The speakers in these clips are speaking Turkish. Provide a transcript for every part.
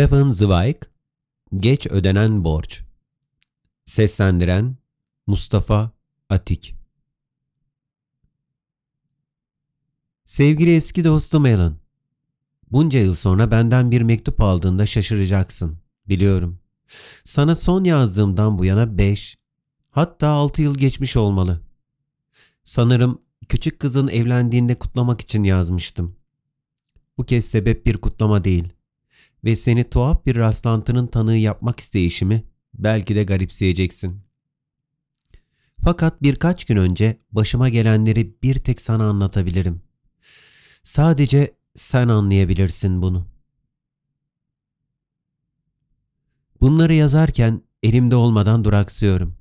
Stefan Zweig Geç Ödenen Borç Seslendiren Mustafa Atik Sevgili eski dostum Alan, bunca yıl sonra benden bir mektup aldığında şaşıracaksın, biliyorum. Sana son yazdığımdan bu yana beş, hatta altı yıl geçmiş olmalı. Sanırım küçük kızın evlendiğinde kutlamak için yazmıştım. Bu kez sebep bir kutlama değil.'' ve seni tuhaf bir rastlantının tanığı yapmak isteyişimi belki de garipseyeceksin. Fakat birkaç gün önce başıma gelenleri bir tek sana anlatabilirim. Sadece sen anlayabilirsin bunu. Bunları yazarken elimde olmadan duraksıyorum.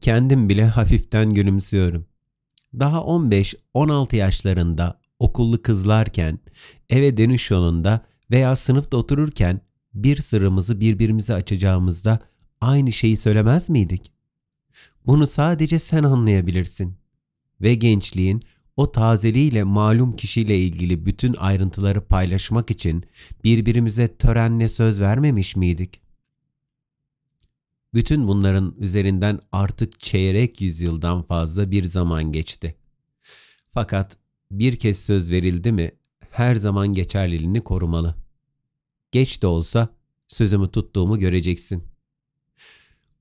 Kendim bile hafiften gülümsüyorum. Daha 15-16 yaşlarında okullu kızlarken eve dönüş yolunda veya sınıfta otururken bir sırrımızı birbirimize açacağımızda aynı şeyi söylemez miydik? Bunu sadece sen anlayabilirsin. Ve gençliğin o tazeliğiyle malum kişiyle ilgili bütün ayrıntıları paylaşmak için birbirimize törenle söz vermemiş miydik? Bütün bunların üzerinden artık çeyrek yüzyıldan fazla bir zaman geçti. Fakat bir kez söz verildi mi her zaman geçerliliğini korumalı. Geç de olsa sözümü tuttuğumu göreceksin.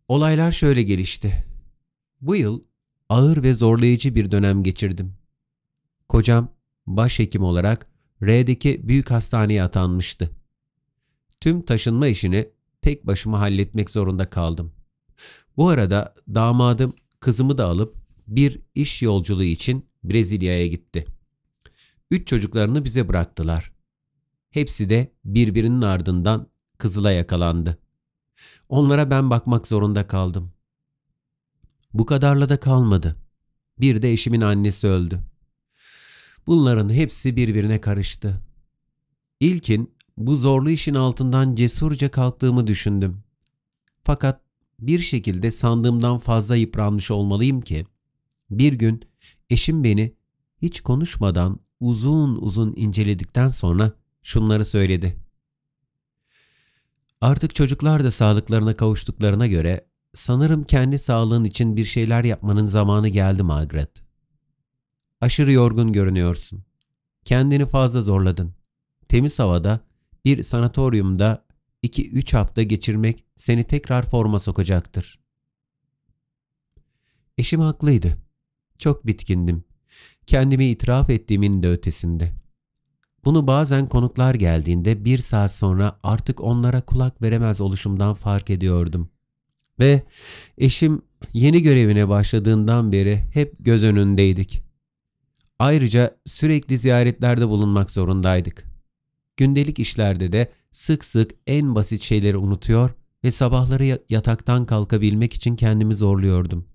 Olaylar şöyle gelişti. Bu yıl ağır ve zorlayıcı bir dönem geçirdim. Kocam başhekim olarak R'deki büyük hastaneye atanmıştı. Tüm taşınma işini tek başıma halletmek zorunda kaldım. Bu arada damadım kızımı da alıp bir iş yolculuğu için Brezilya'ya gitti üç çocuklarını bize bıraktılar. Hepsi de birbirinin ardından Kızıl'a yakalandı. Onlara ben bakmak zorunda kaldım. Bu kadarla da kalmadı. Bir de eşimin annesi öldü. Bunların hepsi birbirine karıştı. İlkin bu zorlu işin altından cesurca kalktığımı düşündüm. Fakat bir şekilde sandığımdan fazla yıpranmış olmalıyım ki bir gün eşim beni hiç konuşmadan uzun uzun inceledikten sonra şunları söyledi. Artık çocuklar da sağlıklarına kavuştuklarına göre sanırım kendi sağlığın için bir şeyler yapmanın zamanı geldi Margaret. Aşırı yorgun görünüyorsun. Kendini fazla zorladın. Temiz havada bir sanatoryumda 2-3 hafta geçirmek seni tekrar forma sokacaktır. Eşim haklıydı. Çok bitkindim kendimi itiraf ettiğimin de ötesinde. Bunu bazen konuklar geldiğinde bir saat sonra artık onlara kulak veremez oluşumdan fark ediyordum. Ve eşim yeni görevine başladığından beri hep göz önündeydik. Ayrıca sürekli ziyaretlerde bulunmak zorundaydık. Gündelik işlerde de sık sık en basit şeyleri unutuyor ve sabahları yataktan kalkabilmek için kendimi zorluyordum.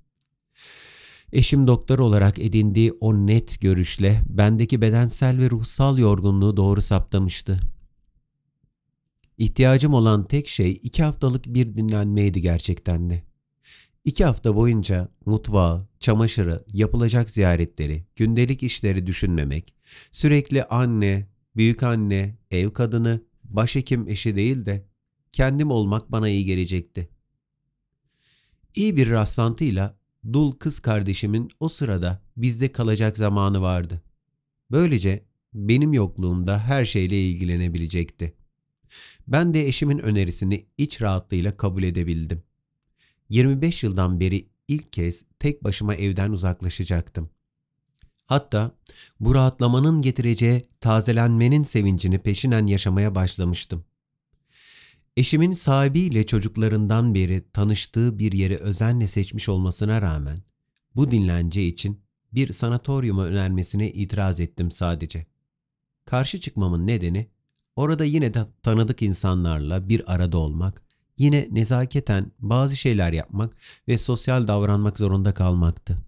Eşim doktor olarak edindiği o net görüşle bendeki bedensel ve ruhsal yorgunluğu doğru saptamıştı. İhtiyacım olan tek şey iki haftalık bir dinlenmeydi gerçekten de. İki hafta boyunca mutfağı, çamaşırı, yapılacak ziyaretleri, gündelik işleri düşünmemek, sürekli anne, büyük anne, ev kadını, başhekim eşi değil de kendim olmak bana iyi gelecekti. İyi bir rastlantıyla dul kız kardeşimin o sırada bizde kalacak zamanı vardı. Böylece benim yokluğumda her şeyle ilgilenebilecekti. Ben de eşimin önerisini iç rahatlığıyla kabul edebildim. 25 yıldan beri ilk kez tek başıma evden uzaklaşacaktım. Hatta bu rahatlamanın getireceği tazelenmenin sevincini peşinen yaşamaya başlamıştım. Eşimin sahibiyle çocuklarından beri tanıştığı bir yeri özenle seçmiş olmasına rağmen bu dinlence için bir sanatoryuma önermesine itiraz ettim sadece. Karşı çıkmamın nedeni orada yine de tanıdık insanlarla bir arada olmak, yine nezaketen bazı şeyler yapmak ve sosyal davranmak zorunda kalmaktı.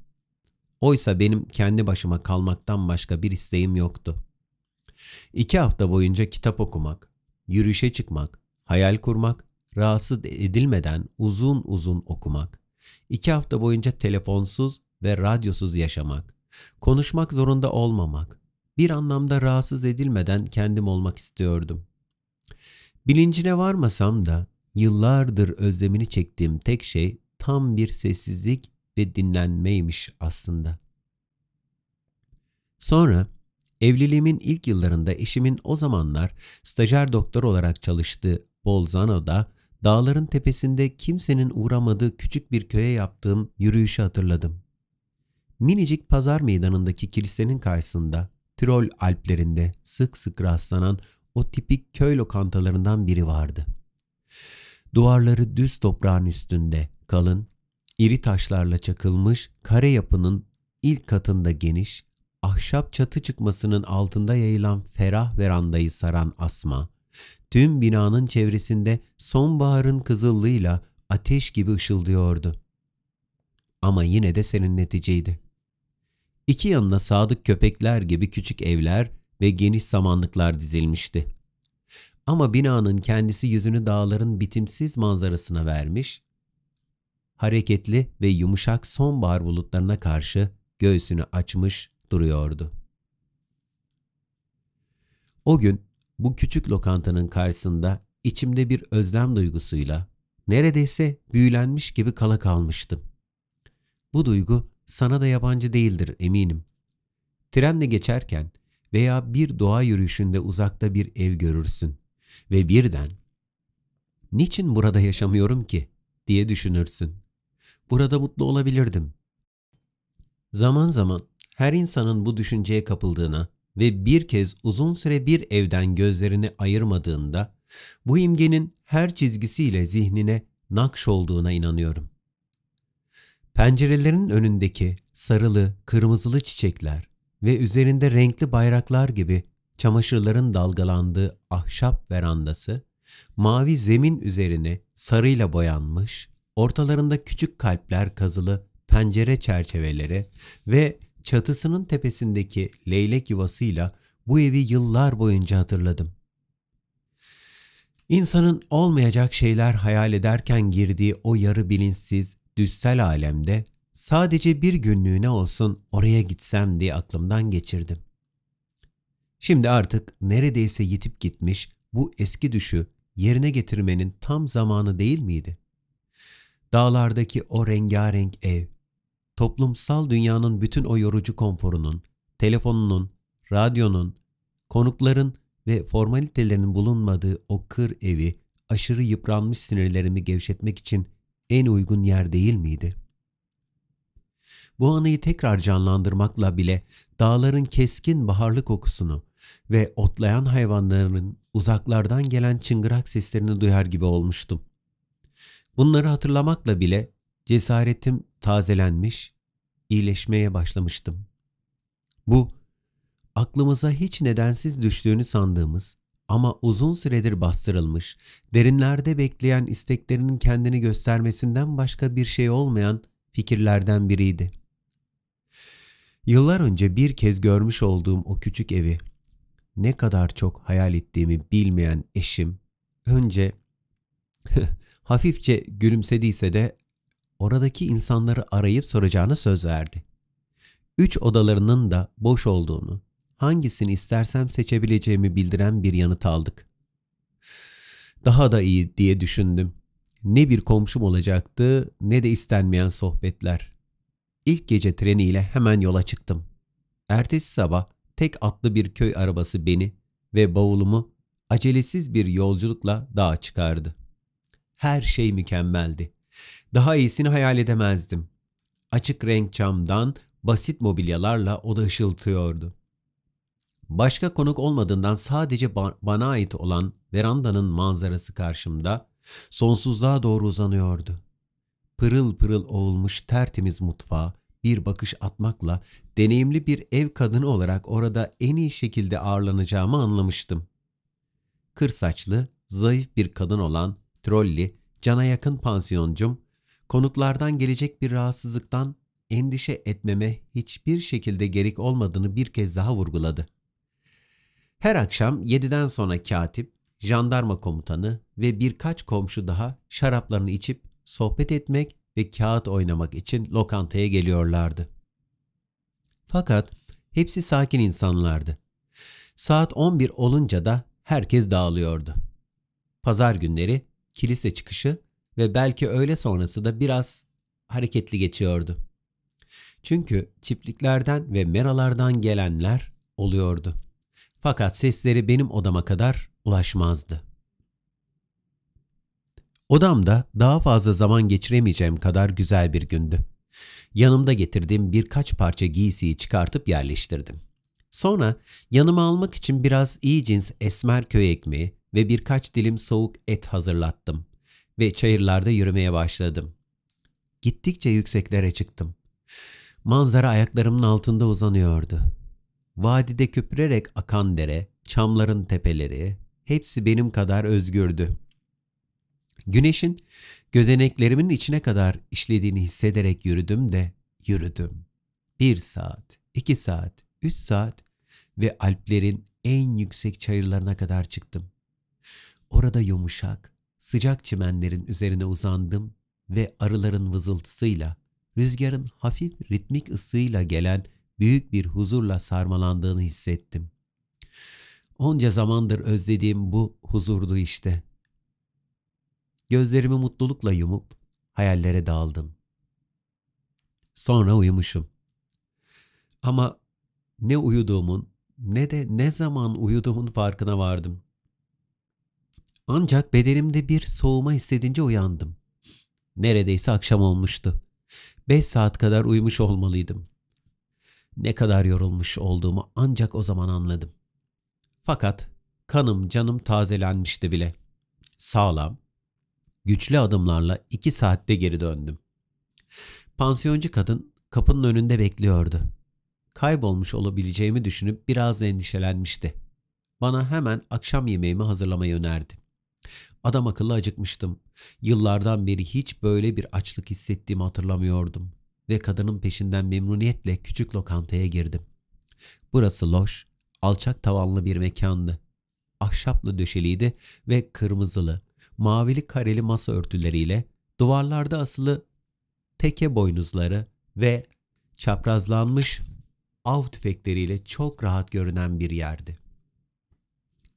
Oysa benim kendi başıma kalmaktan başka bir isteğim yoktu. İki hafta boyunca kitap okumak, yürüyüşe çıkmak, Hayal kurmak, rahatsız edilmeden uzun uzun okumak, iki hafta boyunca telefonsuz ve radyosuz yaşamak, konuşmak zorunda olmamak, bir anlamda rahatsız edilmeden kendim olmak istiyordum. Bilincine varmasam da yıllardır özlemini çektiğim tek şey tam bir sessizlik ve dinlenmeymiş aslında. Sonra evliliğimin ilk yıllarında eşimin o zamanlar stajyer doktor olarak çalıştığı Bolzano'da dağların tepesinde kimsenin uğramadığı küçük bir köye yaptığım yürüyüşü hatırladım. Minicik pazar meydanındaki kilisenin karşısında Tirol alplerinde sık sık rastlanan o tipik köy lokantalarından biri vardı. Duvarları düz toprağın üstünde kalın, iri taşlarla çakılmış kare yapının ilk katında geniş, ahşap çatı çıkmasının altında yayılan ferah verandayı saran asma, tüm binanın çevresinde sonbaharın kızıllığıyla ateş gibi ışıldıyordu. Ama yine de serinleticiydi. İki yanına sadık köpekler gibi küçük evler ve geniş samanlıklar dizilmişti. Ama binanın kendisi yüzünü dağların bitimsiz manzarasına vermiş, hareketli ve yumuşak sonbahar bulutlarına karşı göğsünü açmış duruyordu. O gün bu küçük lokantanın karşısında içimde bir özlem duygusuyla neredeyse büyülenmiş gibi kala kalmıştım. Bu duygu sana da yabancı değildir eminim. Trenle geçerken veya bir doğa yürüyüşünde uzakta bir ev görürsün ve birden "Niçin burada yaşamıyorum ki?" diye düşünürsün. Burada mutlu olabilirdim. Zaman zaman her insanın bu düşünceye kapıldığına ve bir kez uzun süre bir evden gözlerini ayırmadığında bu imgenin her çizgisiyle zihnine nakş olduğuna inanıyorum. Pencerelerin önündeki sarılı, kırmızılı çiçekler ve üzerinde renkli bayraklar gibi çamaşırların dalgalandığı ahşap verandası, mavi zemin üzerine sarıyla boyanmış, ortalarında küçük kalpler kazılı pencere çerçeveleri ve çatısının tepesindeki leylek yuvasıyla bu evi yıllar boyunca hatırladım. İnsanın olmayacak şeyler hayal ederken girdiği o yarı bilinçsiz, düssel alemde sadece bir günlüğüne olsun oraya gitsem diye aklımdan geçirdim. Şimdi artık neredeyse yitip gitmiş bu eski düşü yerine getirmenin tam zamanı değil miydi? Dağlardaki o rengarenk ev, toplumsal dünyanın bütün o yorucu konforunun, telefonunun, radyonun, konukların ve formalitelerinin bulunmadığı o kır evi aşırı yıpranmış sinirlerimi gevşetmek için en uygun yer değil miydi? Bu anıyı tekrar canlandırmakla bile dağların keskin baharlık kokusunu ve otlayan hayvanların uzaklardan gelen çıngırak seslerini duyar gibi olmuştum. Bunları hatırlamakla bile cesaretim tazelenmiş, iyileşmeye başlamıştım. Bu, aklımıza hiç nedensiz düştüğünü sandığımız ama uzun süredir bastırılmış, derinlerde bekleyen isteklerinin kendini göstermesinden başka bir şey olmayan fikirlerden biriydi. Yıllar önce bir kez görmüş olduğum o küçük evi, ne kadar çok hayal ettiğimi bilmeyen eşim, önce hafifçe gülümsediyse de oradaki insanları arayıp soracağına söz verdi. Üç odalarının da boş olduğunu, hangisini istersem seçebileceğimi bildiren bir yanıt aldık. Daha da iyi diye düşündüm. Ne bir komşum olacaktı ne de istenmeyen sohbetler. İlk gece treniyle hemen yola çıktım. Ertesi sabah tek atlı bir köy arabası beni ve bavulumu acelesiz bir yolculukla dağa çıkardı. Her şey mükemmeldi. Daha iyisini hayal edemezdim. Açık renk camdan basit mobilyalarla oda ışıltıyordu. Başka konuk olmadığından sadece bana ait olan verandanın manzarası karşımda sonsuzluğa doğru uzanıyordu. Pırıl pırıl olmuş tertemiz mutfağa bir bakış atmakla deneyimli bir ev kadını olarak orada en iyi şekilde ağırlanacağımı anlamıştım. Kır saçlı, zayıf bir kadın olan trolli, cana yakın pansiyoncum konuklardan gelecek bir rahatsızlıktan endişe etmeme hiçbir şekilde gerek olmadığını bir kez daha vurguladı. Her akşam 7'den sonra katip, jandarma komutanı ve birkaç komşu daha şaraplarını içip sohbet etmek ve kağıt oynamak için lokantaya geliyorlardı. Fakat hepsi sakin insanlardı. Saat 11 olunca da herkes dağılıyordu. Pazar günleri kilise çıkışı ve belki öğle sonrası da biraz hareketli geçiyordu. Çünkü çiftliklerden ve meralardan gelenler oluyordu. Fakat sesleri benim odama kadar ulaşmazdı. Odamda daha fazla zaman geçiremeyeceğim kadar güzel bir gündü. Yanımda getirdiğim birkaç parça giysiyi çıkartıp yerleştirdim. Sonra yanıma almak için biraz iyi cins esmer köy ekmeği ve birkaç dilim soğuk et hazırlattım ve çayırlarda yürümeye başladım. Gittikçe yükseklere çıktım. Manzara ayaklarımın altında uzanıyordu. Vadide köpürerek akan dere, çamların tepeleri, hepsi benim kadar özgürdü. Güneşin gözeneklerimin içine kadar işlediğini hissederek yürüdüm de yürüdüm. Bir saat, iki saat, üç saat ve Alplerin en yüksek çayırlarına kadar çıktım. Orada yumuşak, Sıcak çimenlerin üzerine uzandım ve arıların vızıltısıyla, rüzgarın hafif ritmik ısıyla gelen büyük bir huzurla sarmalandığını hissettim. Onca zamandır özlediğim bu huzurdu işte. Gözlerimi mutlulukla yumup hayallere daldım. Sonra uyumuşum. Ama ne uyuduğumun ne de ne zaman uyuduğumun farkına vardım. Ancak bedenimde bir soğuma hissedince uyandım. Neredeyse akşam olmuştu. Beş saat kadar uyumuş olmalıydım. Ne kadar yorulmuş olduğumu ancak o zaman anladım. Fakat kanım canım tazelenmişti bile. Sağlam, güçlü adımlarla iki saatte geri döndüm. Pansiyoncu kadın kapının önünde bekliyordu. Kaybolmuş olabileceğimi düşünüp biraz endişelenmişti. Bana hemen akşam yemeğimi hazırlamayı önerdi. Adam akıllı acıkmıştım. Yıllardan beri hiç böyle bir açlık hissettiğimi hatırlamıyordum. Ve kadının peşinden memnuniyetle küçük lokantaya girdim. Burası loş, alçak tavanlı bir mekandı. Ahşaplı döşeliydi ve kırmızılı, mavili kareli masa örtüleriyle duvarlarda asılı teke boynuzları ve çaprazlanmış av tüfekleriyle çok rahat görünen bir yerdi.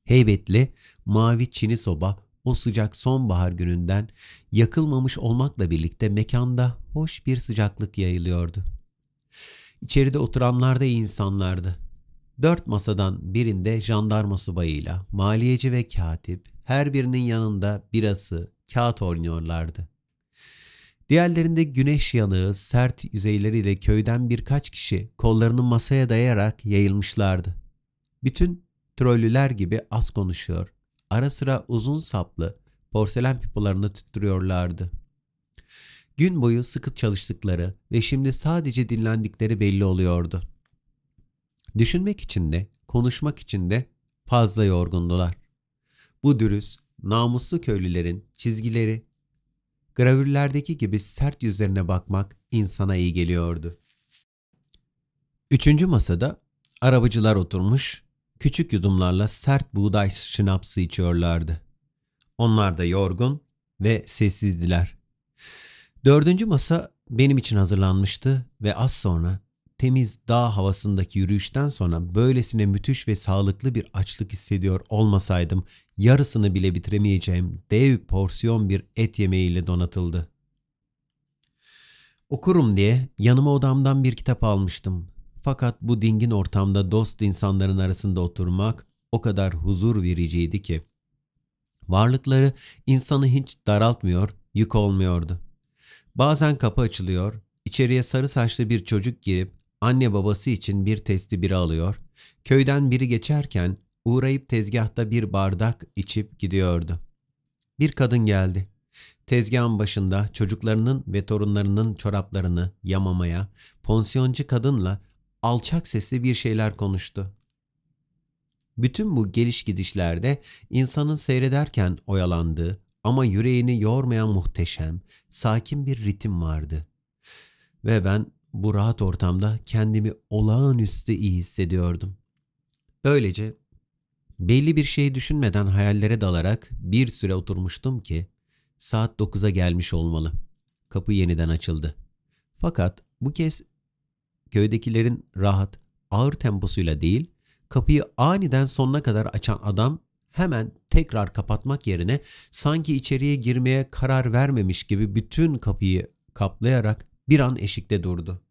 Heybetli, mavi çini soba o sıcak sonbahar gününden yakılmamış olmakla birlikte mekanda hoş bir sıcaklık yayılıyordu. İçeride oturanlar da insanlardı. Dört masadan birinde jandarma subayıyla, maliyeci ve katip her birinin yanında birası, kağıt oynuyorlardı. Diğerlerinde güneş yanığı sert yüzeyleriyle köyden birkaç kişi kollarını masaya dayayarak yayılmışlardı. Bütün trollüler gibi az konuşuyor. Ara sıra uzun saplı porselen pipolarını tüttürüyorlardı. Gün boyu sıkı çalıştıkları ve şimdi sadece dinlendikleri belli oluyordu. Düşünmek için de, konuşmak için de fazla yorgundular. Bu dürüst, namuslu köylülerin çizgileri, gravürlerdeki gibi sert yüzlerine bakmak insana iyi geliyordu. Üçüncü masada arabacılar oturmuş, küçük yudumlarla sert buğday şınapsı içiyorlardı. Onlar da yorgun ve sessizdiler. Dördüncü masa benim için hazırlanmıştı ve az sonra temiz dağ havasındaki yürüyüşten sonra böylesine müthiş ve sağlıklı bir açlık hissediyor olmasaydım yarısını bile bitiremeyeceğim dev porsiyon bir et yemeğiyle donatıldı. Okurum diye yanıma odamdan bir kitap almıştım fakat bu dingin ortamda dost insanların arasında oturmak o kadar huzur vericiydi ki. Varlıkları insanı hiç daraltmıyor, yük olmuyordu. Bazen kapı açılıyor, içeriye sarı saçlı bir çocuk girip anne babası için bir testi biri alıyor, köyden biri geçerken uğrayıp tezgahta bir bardak içip gidiyordu. Bir kadın geldi. Tezgahın başında çocuklarının ve torunlarının çoraplarını yamamaya, ponsiyoncu kadınla alçak sesle bir şeyler konuştu. Bütün bu geliş gidişlerde insanın seyrederken oyalandığı ama yüreğini yormayan muhteşem, sakin bir ritim vardı. Ve ben bu rahat ortamda kendimi olağanüstü iyi hissediyordum. Böylece belli bir şey düşünmeden hayallere dalarak bir süre oturmuştum ki saat 9'a gelmiş olmalı. Kapı yeniden açıldı. Fakat bu kez köydekilerin rahat, ağır temposuyla değil, kapıyı aniden sonuna kadar açan adam hemen tekrar kapatmak yerine sanki içeriye girmeye karar vermemiş gibi bütün kapıyı kaplayarak bir an eşikte durdu.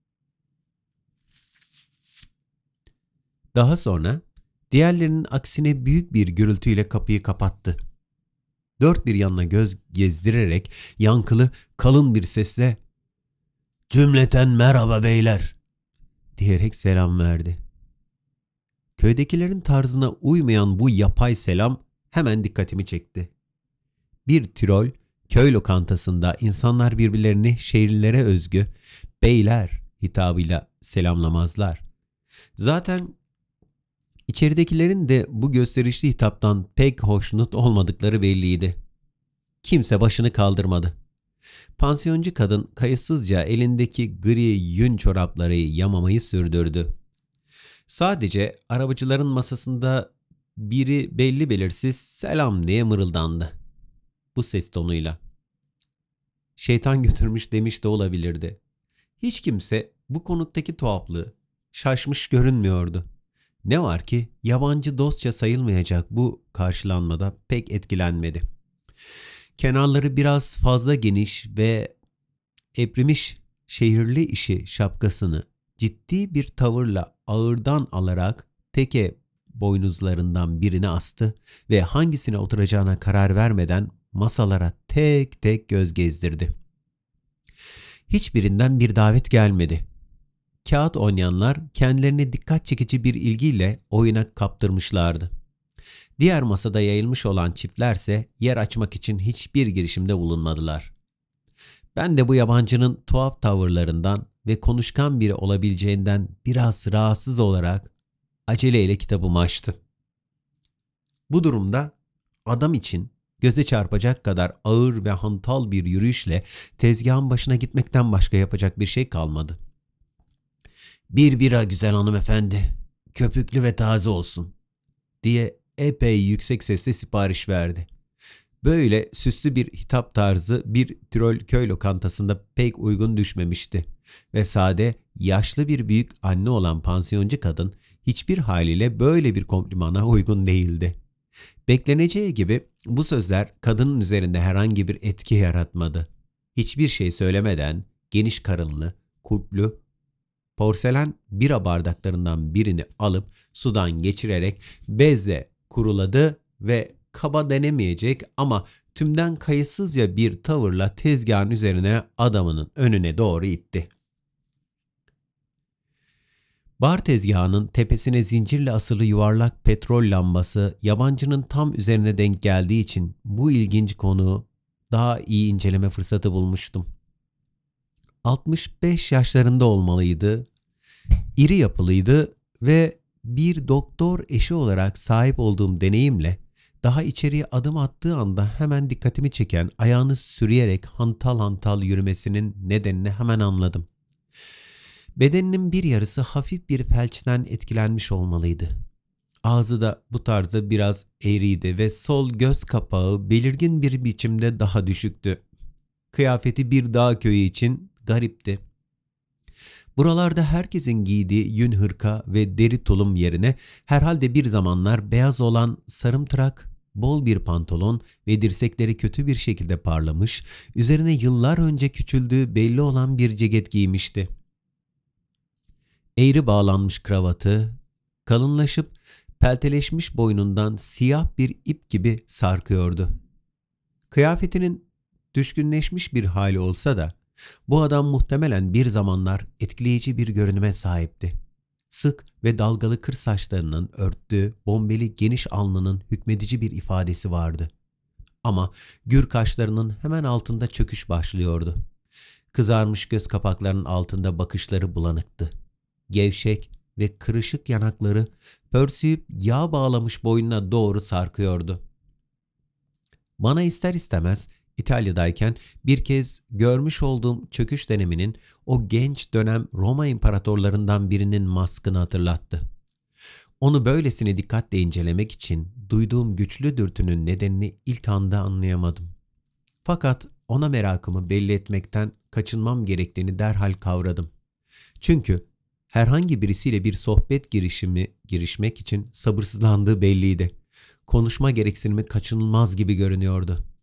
Daha sonra diğerlerinin aksine büyük bir gürültüyle kapıyı kapattı. Dört bir yanına göz gezdirerek yankılı kalın bir sesle ''Cümleten merhaba beyler, diyerek selam verdi. Köydekilerin tarzına uymayan bu yapay selam hemen dikkatimi çekti. Bir tirol köy lokantasında insanlar birbirlerini şehirlere özgü beyler hitabıyla selamlamazlar. Zaten içeridekilerin de bu gösterişli hitaptan pek hoşnut olmadıkları belliydi. Kimse başını kaldırmadı. Pansiyoncu kadın kayıtsızca elindeki gri yün çorapları yamamayı sürdürdü. Sadece arabacıların masasında biri belli belirsiz selam diye mırıldandı. Bu ses tonuyla. Şeytan götürmüş demiş de olabilirdi. Hiç kimse bu konuttaki tuhaflığı şaşmış görünmüyordu. Ne var ki yabancı dostça sayılmayacak bu karşılanmada pek etkilenmedi.'' Kenarları biraz fazla geniş ve eprimiş şehirli işi şapkasını ciddi bir tavırla ağırdan alarak teke boynuzlarından birini astı ve hangisine oturacağına karar vermeden masalara tek tek göz gezdirdi. Hiçbirinden bir davet gelmedi. Kağıt oynayanlar kendilerini dikkat çekici bir ilgiyle oyuna kaptırmışlardı. Diğer masada yayılmış olan çiftlerse yer açmak için hiçbir girişimde bulunmadılar. Ben de bu yabancının tuhaf tavırlarından ve konuşkan biri olabileceğinden biraz rahatsız olarak aceleyle kitabımı açtım. Bu durumda adam için göze çarpacak kadar ağır ve hantal bir yürüyüşle tezgahın başına gitmekten başka yapacak bir şey kalmadı. Bir bira güzel hanımefendi, köpüklü ve taze olsun diye epey yüksek sesle sipariş verdi. Böyle süslü bir hitap tarzı bir Tirol köy lokantasında pek uygun düşmemişti. Ve sade, yaşlı bir büyük anne olan pansiyoncu kadın hiçbir haliyle böyle bir komplimana uygun değildi. Bekleneceği gibi bu sözler kadının üzerinde herhangi bir etki yaratmadı. Hiçbir şey söylemeden geniş karınlı, kulplü, porselen bira bardaklarından birini alıp sudan geçirerek bezle kuruladı ve kaba denemeyecek ama tümden kayıtsızca bir tavırla tezgahın üzerine adamının önüne doğru itti. Bar tezgahının tepesine zincirle asılı yuvarlak petrol lambası yabancının tam üzerine denk geldiği için bu ilginç konuğu daha iyi inceleme fırsatı bulmuştum. 65 yaşlarında olmalıydı, iri yapılıydı ve bir doktor eşi olarak sahip olduğum deneyimle daha içeriye adım attığı anda hemen dikkatimi çeken ayağını sürüyerek hantal hantal yürümesinin nedenini hemen anladım. Bedeninin bir yarısı hafif bir felçten etkilenmiş olmalıydı. Ağzı da bu tarzda biraz eğriydi ve sol göz kapağı belirgin bir biçimde daha düşüktü. Kıyafeti bir dağ köyü için garipti. Buralarda herkesin giydiği yün hırka ve deri tulum yerine herhalde bir zamanlar beyaz olan sarımtırak, bol bir pantolon ve dirsekleri kötü bir şekilde parlamış, üzerine yıllar önce küçüldüğü belli olan bir ceket giymişti. Eğri bağlanmış kravatı, kalınlaşıp pelteleşmiş boynundan siyah bir ip gibi sarkıyordu. Kıyafetinin düşkünleşmiş bir hali olsa da bu adam muhtemelen bir zamanlar etkileyici bir görünüme sahipti. Sık ve dalgalı kır saçlarının örttüğü bombeli geniş alnının hükmedici bir ifadesi vardı. Ama gür kaşlarının hemen altında çöküş başlıyordu. Kızarmış göz kapaklarının altında bakışları bulanıktı. Gevşek ve kırışık yanakları pörsüyüp yağ bağlamış boynuna doğru sarkıyordu. Bana ister istemez İtalya'dayken bir kez görmüş olduğum çöküş döneminin o genç dönem Roma imparatorlarından birinin maskını hatırlattı. Onu böylesine dikkatle incelemek için duyduğum güçlü dürtünün nedenini ilk anda anlayamadım. Fakat ona merakımı belli etmekten kaçınmam gerektiğini derhal kavradım. Çünkü herhangi birisiyle bir sohbet girişimi girişmek için sabırsızlandığı belliydi. Konuşma gereksinimi kaçınılmaz gibi görünüyordu.''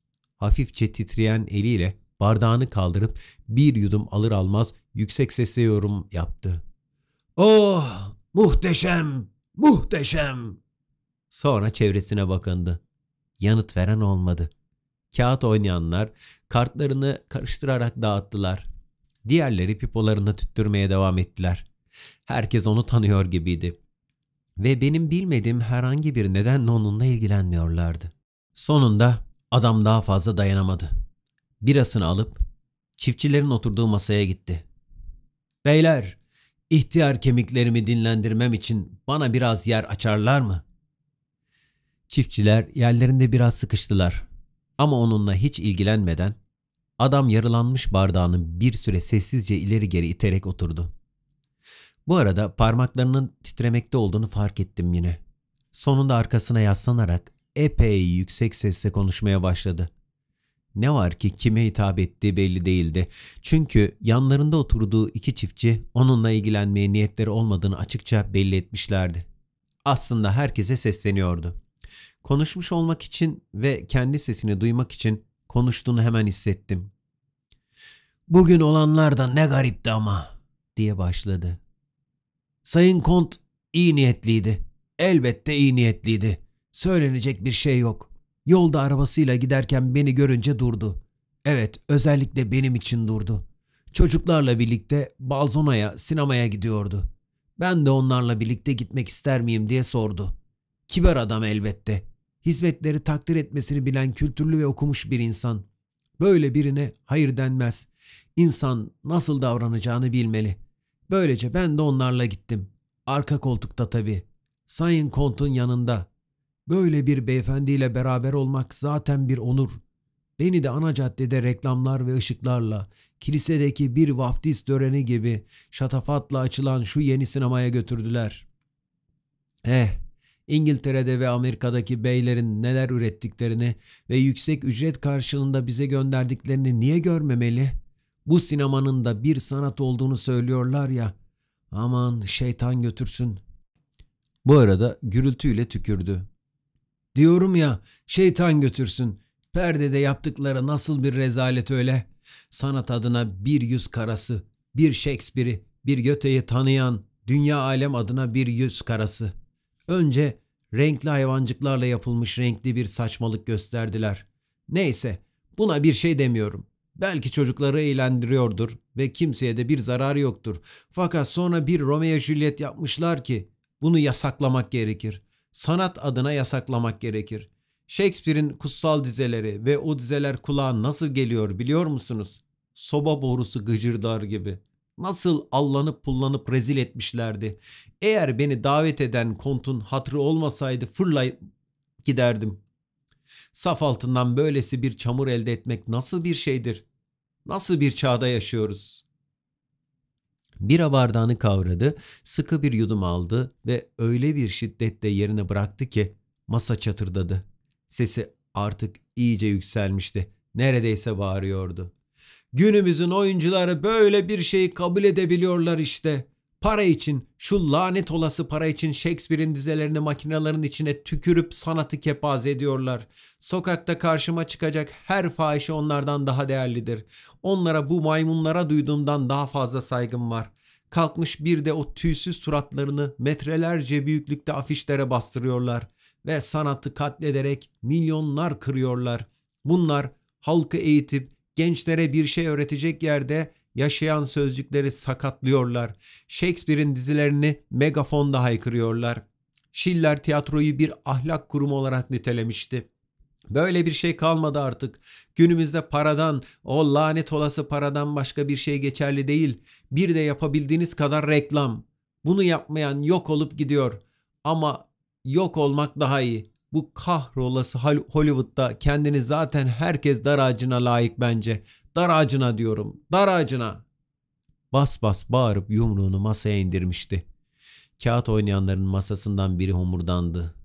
hafifçe titreyen eliyle bardağını kaldırıp bir yudum alır almaz yüksek sesle yorum yaptı. Oh muhteşem, muhteşem. Sonra çevresine bakındı. Yanıt veren olmadı. Kağıt oynayanlar kartlarını karıştırarak dağıttılar. Diğerleri pipolarını tüttürmeye devam ettiler. Herkes onu tanıyor gibiydi. Ve benim bilmediğim herhangi bir nedenle onunla ilgilenmiyorlardı. Sonunda Adam daha fazla dayanamadı. Birasını alıp çiftçilerin oturduğu masaya gitti. Beyler, ihtiyar kemiklerimi dinlendirmem için bana biraz yer açarlar mı? Çiftçiler yerlerinde biraz sıkıştılar. Ama onunla hiç ilgilenmeden adam yarılanmış bardağını bir süre sessizce ileri geri iterek oturdu. Bu arada parmaklarının titremekte olduğunu fark ettim yine. Sonunda arkasına yaslanarak epey yüksek sesle konuşmaya başladı. Ne var ki kime hitap ettiği belli değildi. Çünkü yanlarında oturduğu iki çiftçi onunla ilgilenmeye niyetleri olmadığını açıkça belli etmişlerdi. Aslında herkese sesleniyordu. Konuşmuş olmak için ve kendi sesini duymak için konuştuğunu hemen hissettim. Bugün olanlar da ne garipti ama diye başladı. Sayın Kont iyi niyetliydi. Elbette iyi niyetliydi. Söylenecek bir şey yok. Yolda arabasıyla giderken beni görünce durdu. Evet, özellikle benim için durdu. Çocuklarla birlikte Balzona'ya, sinemaya gidiyordu. Ben de onlarla birlikte gitmek ister miyim diye sordu. Kibar adam elbette. Hizmetleri takdir etmesini bilen kültürlü ve okumuş bir insan. Böyle birine hayır denmez. İnsan nasıl davranacağını bilmeli. Böylece ben de onlarla gittim. Arka koltukta tabii. Sayın Kont'un yanında Böyle bir beyefendiyle beraber olmak zaten bir onur. Beni de ana caddede reklamlar ve ışıklarla, kilisedeki bir vaftiz töreni gibi şatafatla açılan şu yeni sinemaya götürdüler. Eh, İngiltere'de ve Amerika'daki beylerin neler ürettiklerini ve yüksek ücret karşılığında bize gönderdiklerini niye görmemeli? Bu sinemanın da bir sanat olduğunu söylüyorlar ya. Aman şeytan götürsün. Bu arada gürültüyle tükürdü. Diyorum ya şeytan götürsün. Perdede yaptıkları nasıl bir rezalet öyle. Sanat adına bir yüz karası, bir Shakespeare'i, bir Göte'yi tanıyan dünya alem adına bir yüz karası. Önce renkli hayvancıklarla yapılmış renkli bir saçmalık gösterdiler. Neyse buna bir şey demiyorum. Belki çocukları eğlendiriyordur ve kimseye de bir zararı yoktur. Fakat sonra bir Romeo Juliet yapmışlar ki bunu yasaklamak gerekir sanat adına yasaklamak gerekir. Shakespeare'in kutsal dizeleri ve o dizeler kulağa nasıl geliyor biliyor musunuz? Soba borusu gıcırdar gibi. Nasıl allanıp pullanıp rezil etmişlerdi. Eğer beni davet eden kontun hatrı olmasaydı fırlayıp giderdim. Saf altından böylesi bir çamur elde etmek nasıl bir şeydir? Nasıl bir çağda yaşıyoruz?'' Bira bardağını kavradı, sıkı bir yudum aldı ve öyle bir şiddetle yerine bıraktı ki masa çatırdadı. Sesi artık iyice yükselmişti. Neredeyse bağırıyordu. Günümüzün oyuncuları böyle bir şeyi kabul edebiliyorlar işte. Para için, şu lanet olası para için Shakespeare'in dizelerini makinelerin içine tükürüp sanatı kepaze ediyorlar. Sokakta karşıma çıkacak her fahişe onlardan daha değerlidir. Onlara bu maymunlara duyduğumdan daha fazla saygım var. Kalkmış bir de o tüysüz suratlarını metrelerce büyüklükte afişlere bastırıyorlar ve sanatı katlederek milyonlar kırıyorlar. Bunlar halkı eğitip gençlere bir şey öğretecek yerde yaşayan sözcükleri sakatlıyorlar. Shakespeare'in dizilerini megafonda haykırıyorlar. Schiller tiyatroyu bir ahlak kurumu olarak nitelemişti. Böyle bir şey kalmadı artık. Günümüzde paradan, o lanet olası paradan başka bir şey geçerli değil. Bir de yapabildiğiniz kadar reklam. Bunu yapmayan yok olup gidiyor. Ama yok olmak daha iyi. Bu kahrolası Hollywood'da kendini zaten herkes dar ağacına layık bence. Dar ağacına diyorum. Dar ağacına. Bas bas bağırıp yumruğunu masaya indirmişti. Kağıt oynayanların masasından biri homurdandı.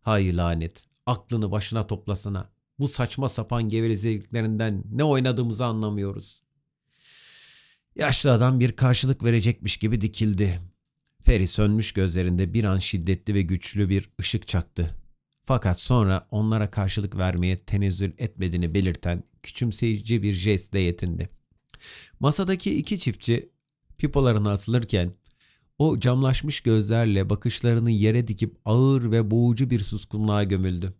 Hay lanet. Aklını başına toplasana. Bu saçma sapan gevezeliklerinden ne oynadığımızı anlamıyoruz. Yaşlı adam bir karşılık verecekmiş gibi dikildi. Feri sönmüş gözlerinde bir an şiddetli ve güçlü bir ışık çaktı. Fakat sonra onlara karşılık vermeye tenezzül etmediğini belirten küçümseyici bir jestle yetindi. Masadaki iki çiftçi pipolarına asılırken o camlaşmış gözlerle bakışlarını yere dikip ağır ve boğucu bir suskunluğa gömüldü.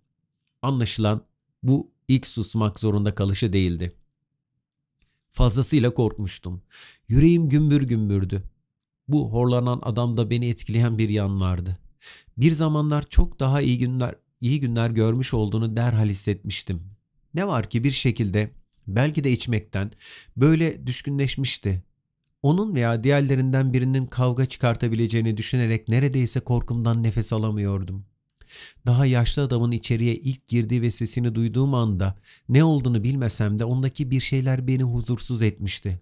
Anlaşılan bu ilk susmak zorunda kalışı değildi. Fazlasıyla korkmuştum. Yüreğim gümbür gümbürdü. Bu horlanan adamda beni etkileyen bir yan vardı. Bir zamanlar çok daha iyi günler iyi günler görmüş olduğunu derhal hissetmiştim. Ne var ki bir şekilde belki de içmekten böyle düşkünleşmişti. Onun veya diğerlerinden birinin kavga çıkartabileceğini düşünerek neredeyse korkumdan nefes alamıyordum. Daha yaşlı adamın içeriye ilk girdiği ve sesini duyduğum anda ne olduğunu bilmesem de ondaki bir şeyler beni huzursuz etmişti.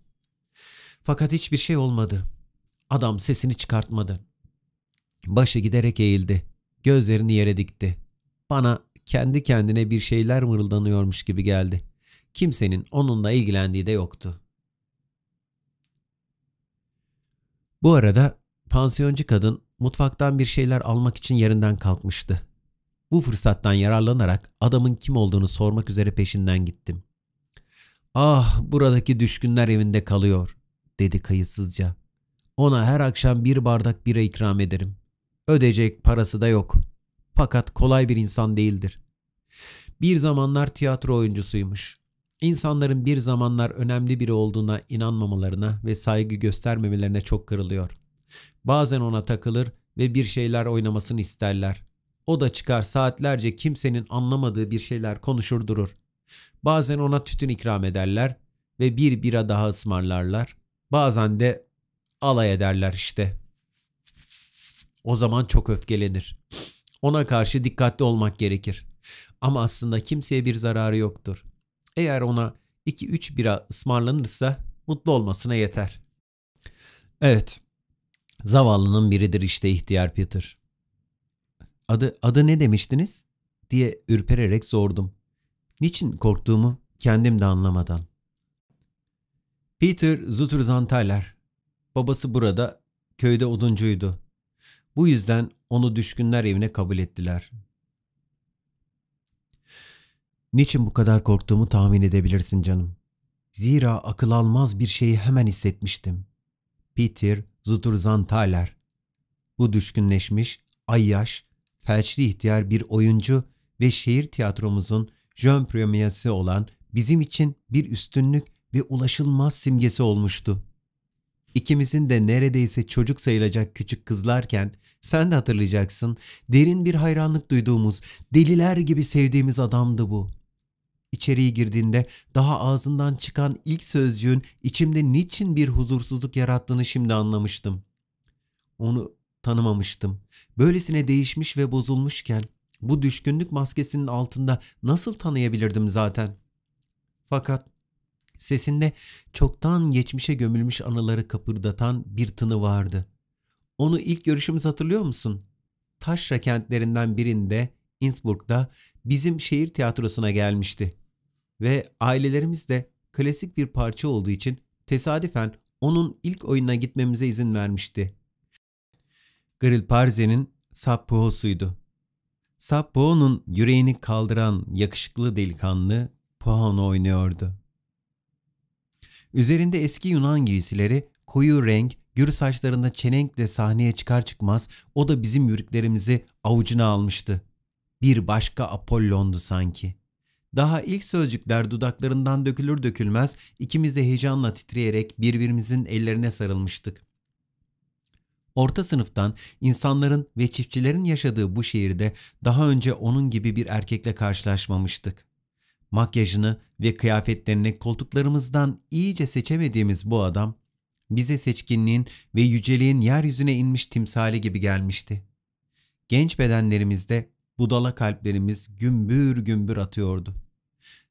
Fakat hiçbir şey olmadı. Adam sesini çıkartmadı. Başı giderek eğildi. Gözlerini yere dikti. Bana kendi kendine bir şeyler mırıldanıyormuş gibi geldi. Kimsenin onunla ilgilendiği de yoktu. Bu arada pansiyoncu kadın mutfaktan bir şeyler almak için yerinden kalkmıştı. Bu fırsattan yararlanarak adamın kim olduğunu sormak üzere peşinden gittim. Ah buradaki düşkünler evinde kalıyor dedi kayıtsızca. Ona her akşam bir bardak bira ikram ederim. Ödeyecek parası da yok. Fakat kolay bir insan değildir. Bir zamanlar tiyatro oyuncusuymuş. İnsanların bir zamanlar önemli biri olduğuna inanmamalarına ve saygı göstermemelerine çok kırılıyor. Bazen ona takılır ve bir şeyler oynamasını isterler. O da çıkar saatlerce kimsenin anlamadığı bir şeyler konuşur durur. Bazen ona tütün ikram ederler ve bir bira daha ısmarlarlar. Bazen de alay ederler işte. O zaman çok öfkelenir. Ona karşı dikkatli olmak gerekir. Ama aslında kimseye bir zararı yoktur. Eğer ona 2-3 bira ısmarlanırsa mutlu olmasına yeter. Evet. Zavallının biridir işte ihtiyar Peter. Adı, adı ne demiştiniz? diye ürpererek sordum. Niçin korktuğumu kendim de anlamadan. Peter Zuturzantaler. Babası burada, köyde oduncuydu. Bu yüzden onu düşkünler evine kabul ettiler. Niçin bu kadar korktuğumu tahmin edebilirsin canım. Zira akıl almaz bir şeyi hemen hissetmiştim. Peter Zuturzan Zuturzantaler. Bu düşkünleşmiş, ayyaş, felçli ihtiyar bir oyuncu ve şehir tiyatromuzun jön premiyası olan bizim için bir üstünlük ve ulaşılmaz simgesi olmuştu. İkimizin de neredeyse çocuk sayılacak küçük kızlarken sen de hatırlayacaksın derin bir hayranlık duyduğumuz deliler gibi sevdiğimiz adamdı bu. İçeriye girdiğinde daha ağzından çıkan ilk sözcüğün içimde niçin bir huzursuzluk yarattığını şimdi anlamıştım. Onu tanımamıştım. Böylesine değişmiş ve bozulmuşken bu düşkünlük maskesinin altında nasıl tanıyabilirdim zaten? Fakat Sesinde çoktan geçmişe gömülmüş anıları kapırdatan bir tını vardı. Onu ilk görüşümüz hatırlıyor musun? Taşra kentlerinden birinde Innsbruck'ta bizim şehir tiyatrosuna gelmişti. Ve ailelerimiz de klasik bir parça olduğu için tesadüfen onun ilk oyununa gitmemize izin vermişti. Gril Parze'nin Sappo'suydu. Sappo'nun yüreğini kaldıran yakışıklı delikanlı Pohan oynuyordu. Üzerinde eski Yunan giysileri, koyu renk, gür saçlarında çelenkle sahneye çıkar çıkmaz o da bizim yürüklerimizi avucuna almıştı. Bir başka Apollon'du sanki. Daha ilk sözcükler dudaklarından dökülür dökülmez ikimiz de heyecanla titreyerek birbirimizin ellerine sarılmıştık. Orta sınıftan insanların ve çiftçilerin yaşadığı bu şehirde daha önce onun gibi bir erkekle karşılaşmamıştık. Makyajını ve kıyafetlerini koltuklarımızdan iyice seçemediğimiz bu adam bize seçkinliğin ve yüceliğin yeryüzüne inmiş timsali gibi gelmişti. Genç bedenlerimizde budala kalplerimiz gümbür gümbür atıyordu.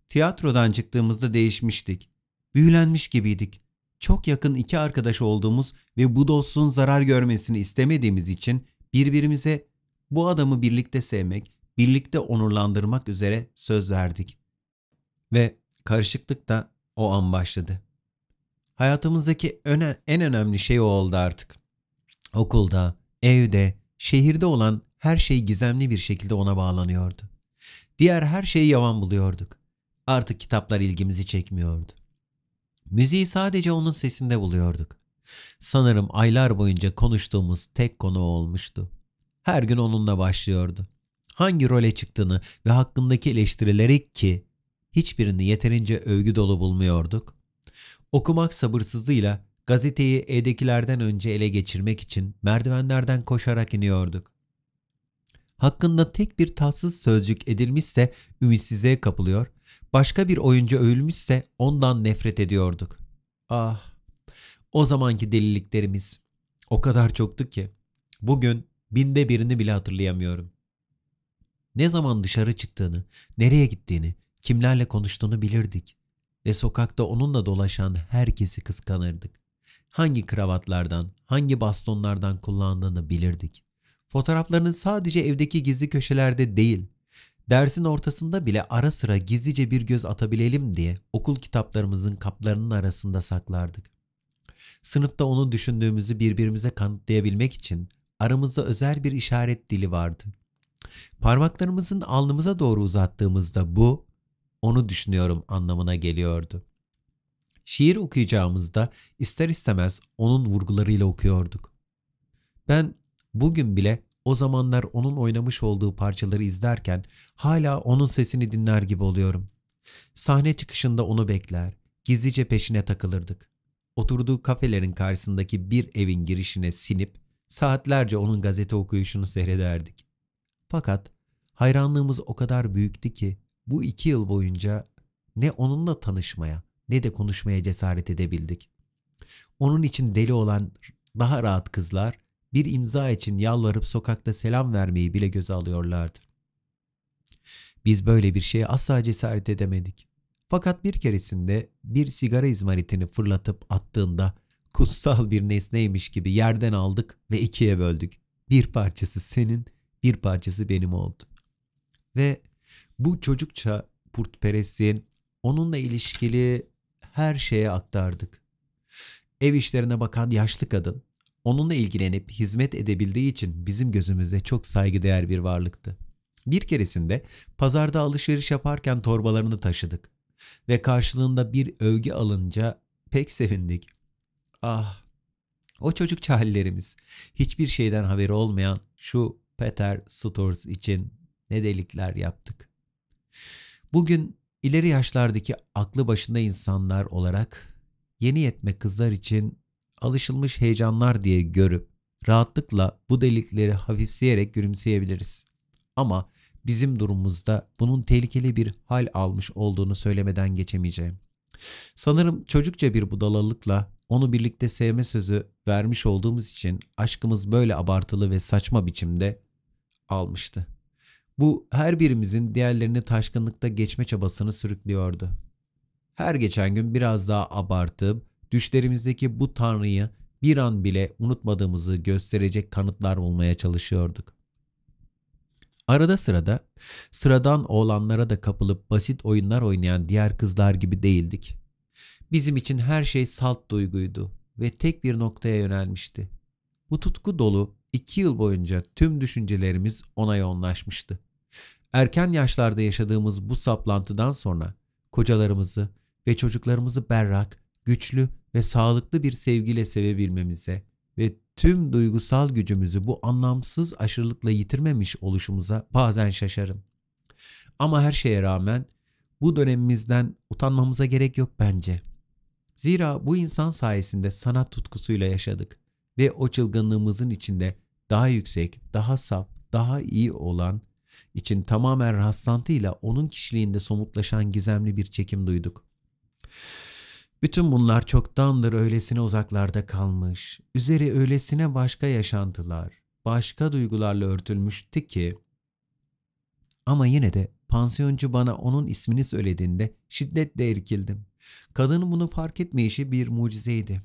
Tiyatrodan çıktığımızda değişmiştik. Büyülenmiş gibiydik. Çok yakın iki arkadaş olduğumuz ve bu dostluğun zarar görmesini istemediğimiz için birbirimize bu adamı birlikte sevmek, birlikte onurlandırmak üzere söz verdik. Ve karışıklık da o an başladı. Hayatımızdaki öne, en önemli şey o oldu artık. Okulda, evde, şehirde olan her şey gizemli bir şekilde ona bağlanıyordu. Diğer her şeyi yavan buluyorduk. Artık kitaplar ilgimizi çekmiyordu. Müziği sadece onun sesinde buluyorduk. Sanırım aylar boyunca konuştuğumuz tek konu olmuştu. Her gün onunla başlıyordu. Hangi role çıktığını ve hakkındaki eleştirileri ki hiçbirini yeterince övgü dolu bulmuyorduk. Okumak sabırsızlığıyla gazeteyi E'dekilerden önce ele geçirmek için merdivenlerden koşarak iniyorduk. Hakkında tek bir tatsız sözcük edilmişse ümitsizliğe kapılıyor, başka bir oyuncu övülmüşse ondan nefret ediyorduk. Ah, o zamanki deliliklerimiz o kadar çoktu ki bugün binde birini bile hatırlayamıyorum. Ne zaman dışarı çıktığını, nereye gittiğini, kimlerle konuştuğunu bilirdik ve sokakta onunla dolaşan herkesi kıskanırdık. Hangi kravatlardan, hangi bastonlardan kullandığını bilirdik. Fotoğraflarının sadece evdeki gizli köşelerde değil, dersin ortasında bile ara sıra gizlice bir göz atabilelim diye okul kitaplarımızın kaplarının arasında saklardık. Sınıfta onu düşündüğümüzü birbirimize kanıtlayabilmek için aramızda özel bir işaret dili vardı. Parmaklarımızın alnımıza doğru uzattığımızda bu onu düşünüyorum anlamına geliyordu. Şiir okuyacağımızda ister istemez onun vurgularıyla okuyorduk. Ben bugün bile o zamanlar onun oynamış olduğu parçaları izlerken hala onun sesini dinler gibi oluyorum. Sahne çıkışında onu bekler, gizlice peşine takılırdık. Oturduğu kafelerin karşısındaki bir evin girişine sinip saatlerce onun gazete okuyuşunu seyrederdik. Fakat hayranlığımız o kadar büyüktü ki bu iki yıl boyunca ne onunla tanışmaya ne de konuşmaya cesaret edebildik. Onun için deli olan daha rahat kızlar bir imza için yalvarıp sokakta selam vermeyi bile göze alıyorlardı. Biz böyle bir şeye asla cesaret edemedik. Fakat bir keresinde bir sigara izmaritini fırlatıp attığında kutsal bir nesneymiş gibi yerden aldık ve ikiye böldük. Bir parçası senin, bir parçası benim oldu. Ve bu çocukça purtperestliğin onunla ilişkili her şeye aktardık. Ev işlerine bakan yaşlı kadın onunla ilgilenip hizmet edebildiği için bizim gözümüzde çok saygıdeğer bir varlıktı. Bir keresinde pazarda alışveriş yaparken torbalarını taşıdık ve karşılığında bir övgü alınca pek sevindik. Ah o çocuk hallerimiz hiçbir şeyden haberi olmayan şu Peter Stores için ne delikler yaptık. Bugün ileri yaşlardaki aklı başında insanlar olarak yeni yetme kızlar için alışılmış heyecanlar diye görüp rahatlıkla bu delikleri hafifleyerek gülümseyebiliriz. Ama bizim durumumuzda bunun tehlikeli bir hal almış olduğunu söylemeden geçemeyeceğim. Sanırım çocukça bir budalalıkla onu birlikte sevme sözü vermiş olduğumuz için aşkımız böyle abartılı ve saçma biçimde almıştı. Bu her birimizin diğerlerini taşkınlıkta geçme çabasını sürüklüyordu. Her geçen gün biraz daha abartıp düşlerimizdeki bu tanrıyı bir an bile unutmadığımızı gösterecek kanıtlar bulmaya çalışıyorduk. Arada sırada sıradan oğlanlara da kapılıp basit oyunlar oynayan diğer kızlar gibi değildik. Bizim için her şey salt duyguydu ve tek bir noktaya yönelmişti. Bu tutku dolu, İki yıl boyunca tüm düşüncelerimiz ona yoğunlaşmıştı. Erken yaşlarda yaşadığımız bu saplantıdan sonra kocalarımızı ve çocuklarımızı berrak, güçlü ve sağlıklı bir sevgiyle sevebilmemize ve tüm duygusal gücümüzü bu anlamsız aşırılıkla yitirmemiş oluşumuza bazen şaşarım. Ama her şeye rağmen bu dönemimizden utanmamıza gerek yok bence. Zira bu insan sayesinde sanat tutkusuyla yaşadık ve o çılgınlığımızın içinde daha yüksek, daha saf, daha iyi olan için tamamen rastlantıyla onun kişiliğinde somutlaşan gizemli bir çekim duyduk. Bütün bunlar çoktandır öylesine uzaklarda kalmış, üzeri öylesine başka yaşantılar, başka duygularla örtülmüştü ki. Ama yine de pansiyoncu bana onun ismini söylediğinde şiddetle erkildim. Kadının bunu fark etmeyişi bir mucizeydi.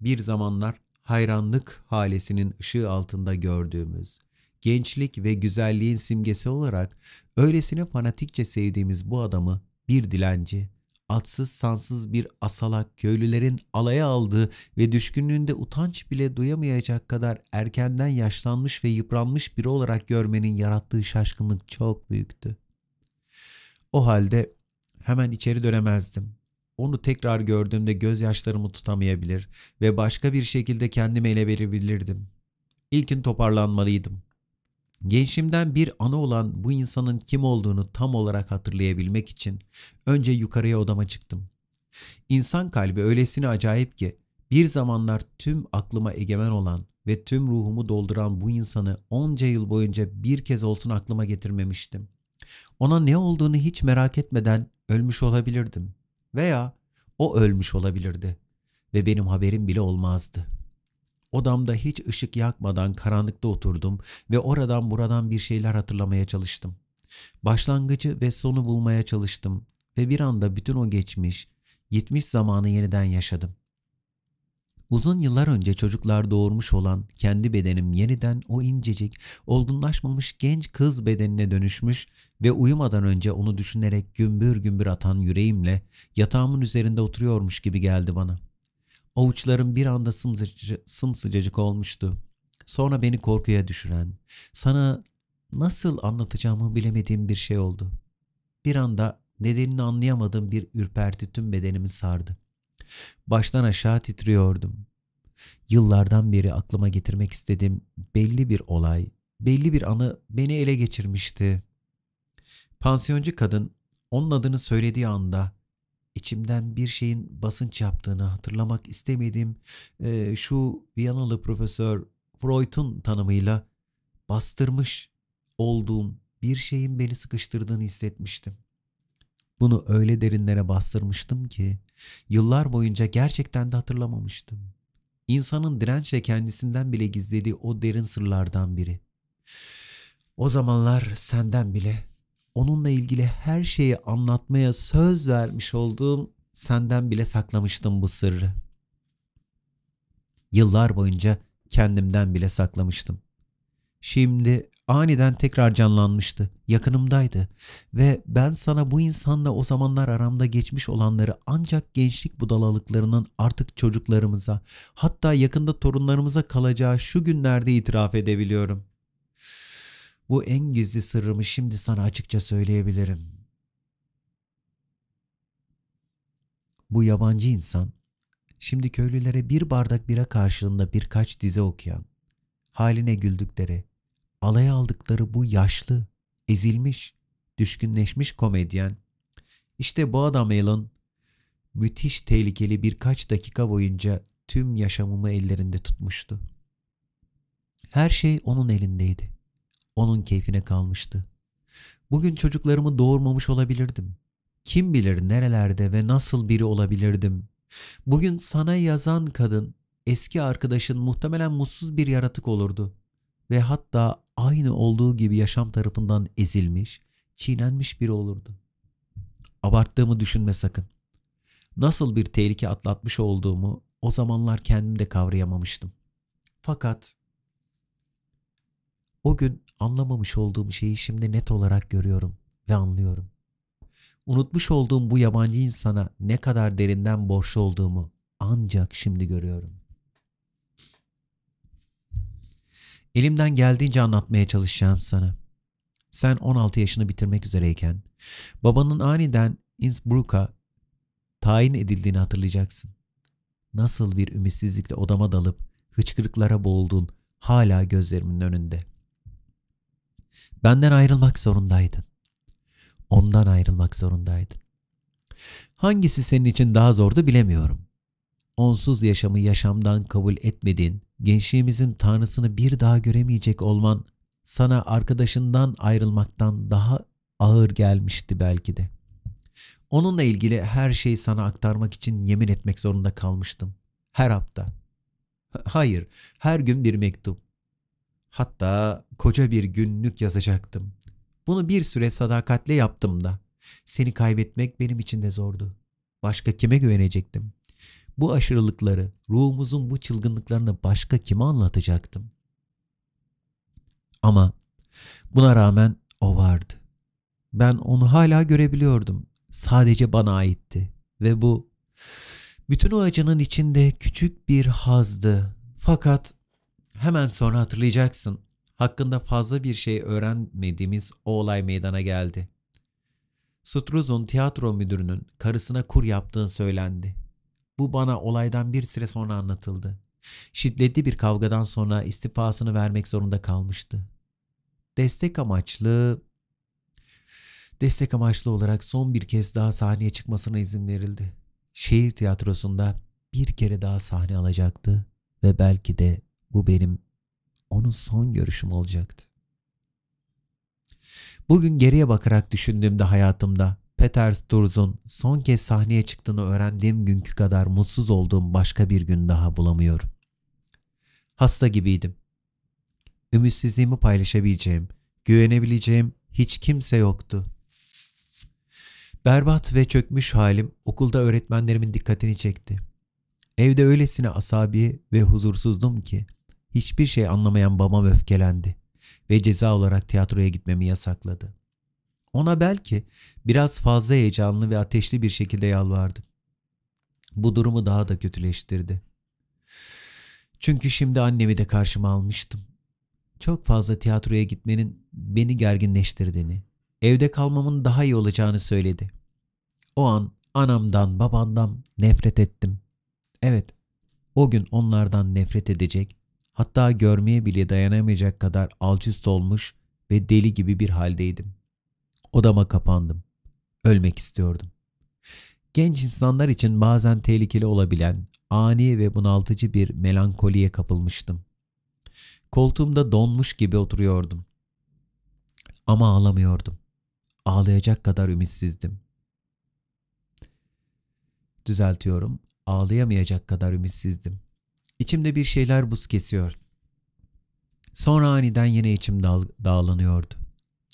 Bir zamanlar hayranlık halesinin ışığı altında gördüğümüz, gençlik ve güzelliğin simgesi olarak öylesine fanatikçe sevdiğimiz bu adamı bir dilenci, atsız sansız bir asalak köylülerin alaya aldığı ve düşkünlüğünde utanç bile duyamayacak kadar erkenden yaşlanmış ve yıpranmış biri olarak görmenin yarattığı şaşkınlık çok büyüktü. O halde hemen içeri dönemezdim. Onu tekrar gördüğümde gözyaşlarımı tutamayabilir ve başka bir şekilde kendimi ele verebilirdim. İlkin toparlanmalıydım. Gençliğimden bir anı olan bu insanın kim olduğunu tam olarak hatırlayabilmek için önce yukarıya odama çıktım. İnsan kalbi öylesine acayip ki bir zamanlar tüm aklıma egemen olan ve tüm ruhumu dolduran bu insanı onca yıl boyunca bir kez olsun aklıma getirmemiştim. Ona ne olduğunu hiç merak etmeden ölmüş olabilirdim. Veya o ölmüş olabilirdi ve benim haberim bile olmazdı. Odamda hiç ışık yakmadan karanlıkta oturdum ve oradan buradan bir şeyler hatırlamaya çalıştım. Başlangıcı ve sonu bulmaya çalıştım ve bir anda bütün o geçmiş, gitmiş zamanı yeniden yaşadım. Uzun yıllar önce çocuklar doğurmuş olan kendi bedenim yeniden o incecik, olgunlaşmamış genç kız bedenine dönüşmüş ve uyumadan önce onu düşünerek gümbür gümbür atan yüreğimle yatağımın üzerinde oturuyormuş gibi geldi bana. Avuçlarım bir anda sımsıcı, sımsıcacık olmuştu. Sonra beni korkuya düşüren, sana nasıl anlatacağımı bilemediğim bir şey oldu. Bir anda nedenini anlayamadığım bir ürperti tüm bedenimi sardı. Baştan aşağı titriyordum. Yıllardan beri aklıma getirmek istediğim belli bir olay, belli bir anı beni ele geçirmişti. Pansiyoncu kadın onun adını söylediği anda içimden bir şeyin basınç yaptığını hatırlamak istemediğim e, ee, şu Viyanalı profesör Freud'un tanımıyla bastırmış olduğum bir şeyin beni sıkıştırdığını hissetmiştim. Bunu öyle derinlere bastırmıştım ki Yıllar boyunca gerçekten de hatırlamamıştım. İnsanın dirençle kendisinden bile gizlediği o derin sırlardan biri. O zamanlar senden bile onunla ilgili her şeyi anlatmaya söz vermiş olduğum senden bile saklamıştım bu sırrı. Yıllar boyunca kendimden bile saklamıştım. Şimdi aniden tekrar canlanmıştı. Yakınımdaydı ve ben sana bu insanla o zamanlar aramda geçmiş olanları ancak gençlik budalalıklarının artık çocuklarımıza, hatta yakında torunlarımıza kalacağı şu günlerde itiraf edebiliyorum. Bu en gizli sırrımı şimdi sana açıkça söyleyebilirim. Bu yabancı insan şimdi köylülere bir bardak bira karşılığında birkaç dize okuyan, haline güldükleri, alaya aldıkları bu yaşlı, ezilmiş, düşkünleşmiş komedyen. işte bu adam Elon, müthiş tehlikeli birkaç dakika boyunca tüm yaşamımı ellerinde tutmuştu. Her şey onun elindeydi. Onun keyfine kalmıştı. Bugün çocuklarımı doğurmamış olabilirdim. Kim bilir nerelerde ve nasıl biri olabilirdim. Bugün sana yazan kadın eski arkadaşın muhtemelen mutsuz bir yaratık olurdu ve hatta aynı olduğu gibi yaşam tarafından ezilmiş, çiğnenmiş biri olurdu. Abarttığımı düşünme sakın. Nasıl bir tehlike atlatmış olduğumu o zamanlar kendim de kavrayamamıştım. Fakat o gün anlamamış olduğum şeyi şimdi net olarak görüyorum ve anlıyorum. Unutmuş olduğum bu yabancı insana ne kadar derinden borçlu olduğumu ancak şimdi görüyorum. Elimden geldiğince anlatmaya çalışacağım sana. Sen 16 yaşını bitirmek üzereyken babanın aniden Innsbruck'a tayin edildiğini hatırlayacaksın. Nasıl bir ümitsizlikle odama dalıp hıçkırıklara boğuldun hala gözlerimin önünde. Benden ayrılmak zorundaydın. Ondan ayrılmak zorundaydın. Hangisi senin için daha zordu bilemiyorum. Onsuz yaşamı yaşamdan kabul etmediğin gençliğimizin tanrısını bir daha göremeyecek olman sana arkadaşından ayrılmaktan daha ağır gelmişti belki de. Onunla ilgili her şeyi sana aktarmak için yemin etmek zorunda kalmıştım. Her hafta. Hayır, her gün bir mektup. Hatta koca bir günlük yazacaktım. Bunu bir süre sadakatle yaptım da. Seni kaybetmek benim için de zordu. Başka kime güvenecektim? bu aşırılıkları, ruhumuzun bu çılgınlıklarını başka kime anlatacaktım? Ama buna rağmen o vardı. Ben onu hala görebiliyordum. Sadece bana aitti ve bu bütün o acının içinde küçük bir hazdı. Fakat hemen sonra hatırlayacaksın. Hakkında fazla bir şey öğrenmediğimiz o olay meydana geldi. Struzun tiyatro müdürünün karısına kur yaptığın söylendi. Bu bana olaydan bir süre sonra anlatıldı. Şiddetli bir kavgadan sonra istifasını vermek zorunda kalmıştı. Destek amaçlı destek amaçlı olarak son bir kez daha sahneye çıkmasına izin verildi. Şehir tiyatrosunda bir kere daha sahne alacaktı ve belki de bu benim onun son görüşüm olacaktı. Bugün geriye bakarak düşündüğümde hayatımda Peter Sturz'un son kez sahneye çıktığını öğrendiğim günkü kadar mutsuz olduğum başka bir gün daha bulamıyorum. Hasta gibiydim. Ümitsizliğimi paylaşabileceğim, güvenebileceğim hiç kimse yoktu. Berbat ve çökmüş halim okulda öğretmenlerimin dikkatini çekti. Evde öylesine asabi ve huzursuzdum ki hiçbir şey anlamayan babam öfkelendi ve ceza olarak tiyatroya gitmemi yasakladı. Ona belki biraz fazla heyecanlı ve ateşli bir şekilde yalvardım. Bu durumu daha da kötüleştirdi. Çünkü şimdi annemi de karşıma almıştım. Çok fazla tiyatroya gitmenin beni gerginleştirdiğini, evde kalmamın daha iyi olacağını söyledi. O an anamdan, babandan nefret ettim. Evet, o gün onlardan nefret edecek, hatta görmeye bile dayanamayacak kadar alçüst olmuş ve deli gibi bir haldeydim. Odama kapandım. Ölmek istiyordum. Genç insanlar için bazen tehlikeli olabilen ani ve bunaltıcı bir melankoliye kapılmıştım. Koltuğumda donmuş gibi oturuyordum. Ama ağlamıyordum. Ağlayacak kadar ümitsizdim. Düzeltiyorum. Ağlayamayacak kadar ümitsizdim. İçimde bir şeyler buz kesiyor. Sonra aniden yine içim dağ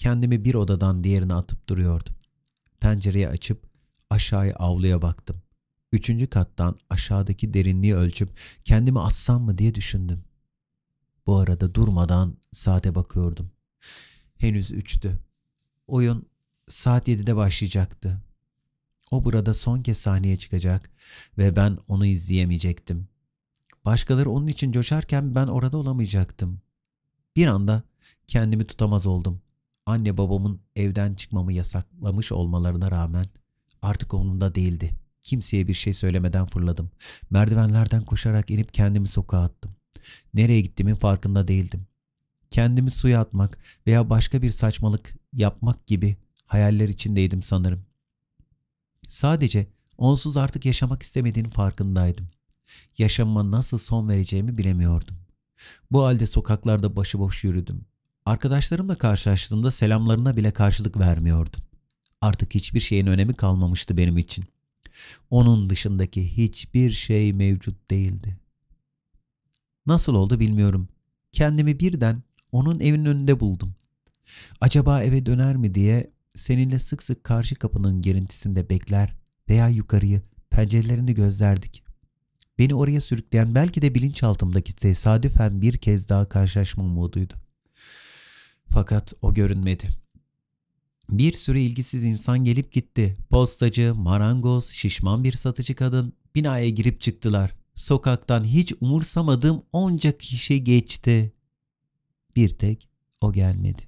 kendimi bir odadan diğerine atıp duruyordum. Pencereyi açıp aşağıya avluya baktım. Üçüncü kattan aşağıdaki derinliği ölçüp kendimi assam mı diye düşündüm. Bu arada durmadan saate bakıyordum. Henüz üçtü. Oyun saat yedide başlayacaktı. O burada son kez sahneye çıkacak ve ben onu izleyemeyecektim. Başkaları onun için coşarken ben orada olamayacaktım. Bir anda kendimi tutamaz oldum anne babamın evden çıkmamı yasaklamış olmalarına rağmen artık onunda değildi. Kimseye bir şey söylemeden fırladım. Merdivenlerden koşarak inip kendimi sokağa attım. Nereye gittiğimin farkında değildim. Kendimi suya atmak veya başka bir saçmalık yapmak gibi hayaller içindeydim sanırım. Sadece onsuz artık yaşamak istemediğinin farkındaydım. Yaşamıma nasıl son vereceğimi bilemiyordum. Bu halde sokaklarda başıboş yürüdüm. Arkadaşlarımla karşılaştığımda selamlarına bile karşılık vermiyordum. Artık hiçbir şeyin önemi kalmamıştı benim için. Onun dışındaki hiçbir şey mevcut değildi. Nasıl oldu bilmiyorum. Kendimi birden onun evinin önünde buldum. Acaba eve döner mi diye seninle sık sık karşı kapının gerintisinde bekler veya yukarıyı pencerelerini gözlerdik. Beni oraya sürükleyen belki de bilinçaltımdaki tesadüfen bir kez daha karşılaşma umuduydu. Fakat o görünmedi. Bir sürü ilgisiz insan gelip gitti. Postacı, marangoz, şişman bir satıcı kadın binaya girip çıktılar. Sokaktan hiç umursamadığım onca kişi geçti. Bir tek o gelmedi.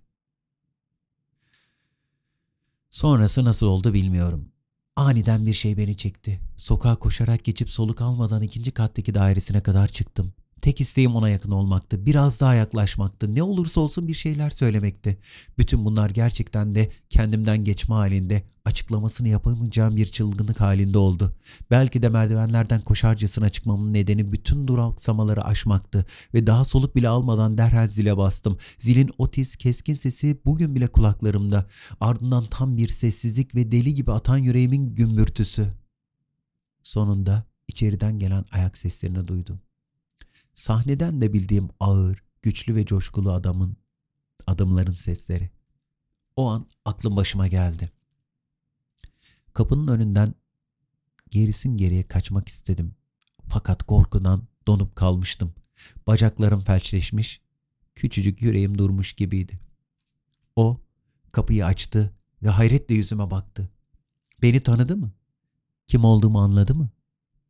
Sonrası nasıl oldu bilmiyorum. Aniden bir şey beni çekti. Sokağa koşarak geçip soluk almadan ikinci kattaki dairesine kadar çıktım. Tek isteğim ona yakın olmaktı, biraz daha yaklaşmaktı, ne olursa olsun bir şeyler söylemekti. Bütün bunlar gerçekten de kendimden geçme halinde, açıklamasını yapamayacağım bir çılgınlık halinde oldu. Belki de merdivenlerden koşarcasına çıkmamın nedeni bütün duraksamaları aşmaktı ve daha soluk bile almadan derhal zile bastım. Zilin otis, keskin sesi bugün bile kulaklarımda. Ardından tam bir sessizlik ve deli gibi atan yüreğimin gümbürtüsü. Sonunda içeriden gelen ayak seslerini duydum. Sahneden de bildiğim ağır, güçlü ve coşkulu adamın, adımların sesleri. O an aklım başıma geldi. Kapının önünden gerisin geriye kaçmak istedim. Fakat korkudan donup kalmıştım. Bacaklarım felçleşmiş, küçücük yüreğim durmuş gibiydi. O kapıyı açtı ve hayretle yüzüme baktı. Beni tanıdı mı? Kim olduğumu anladı mı?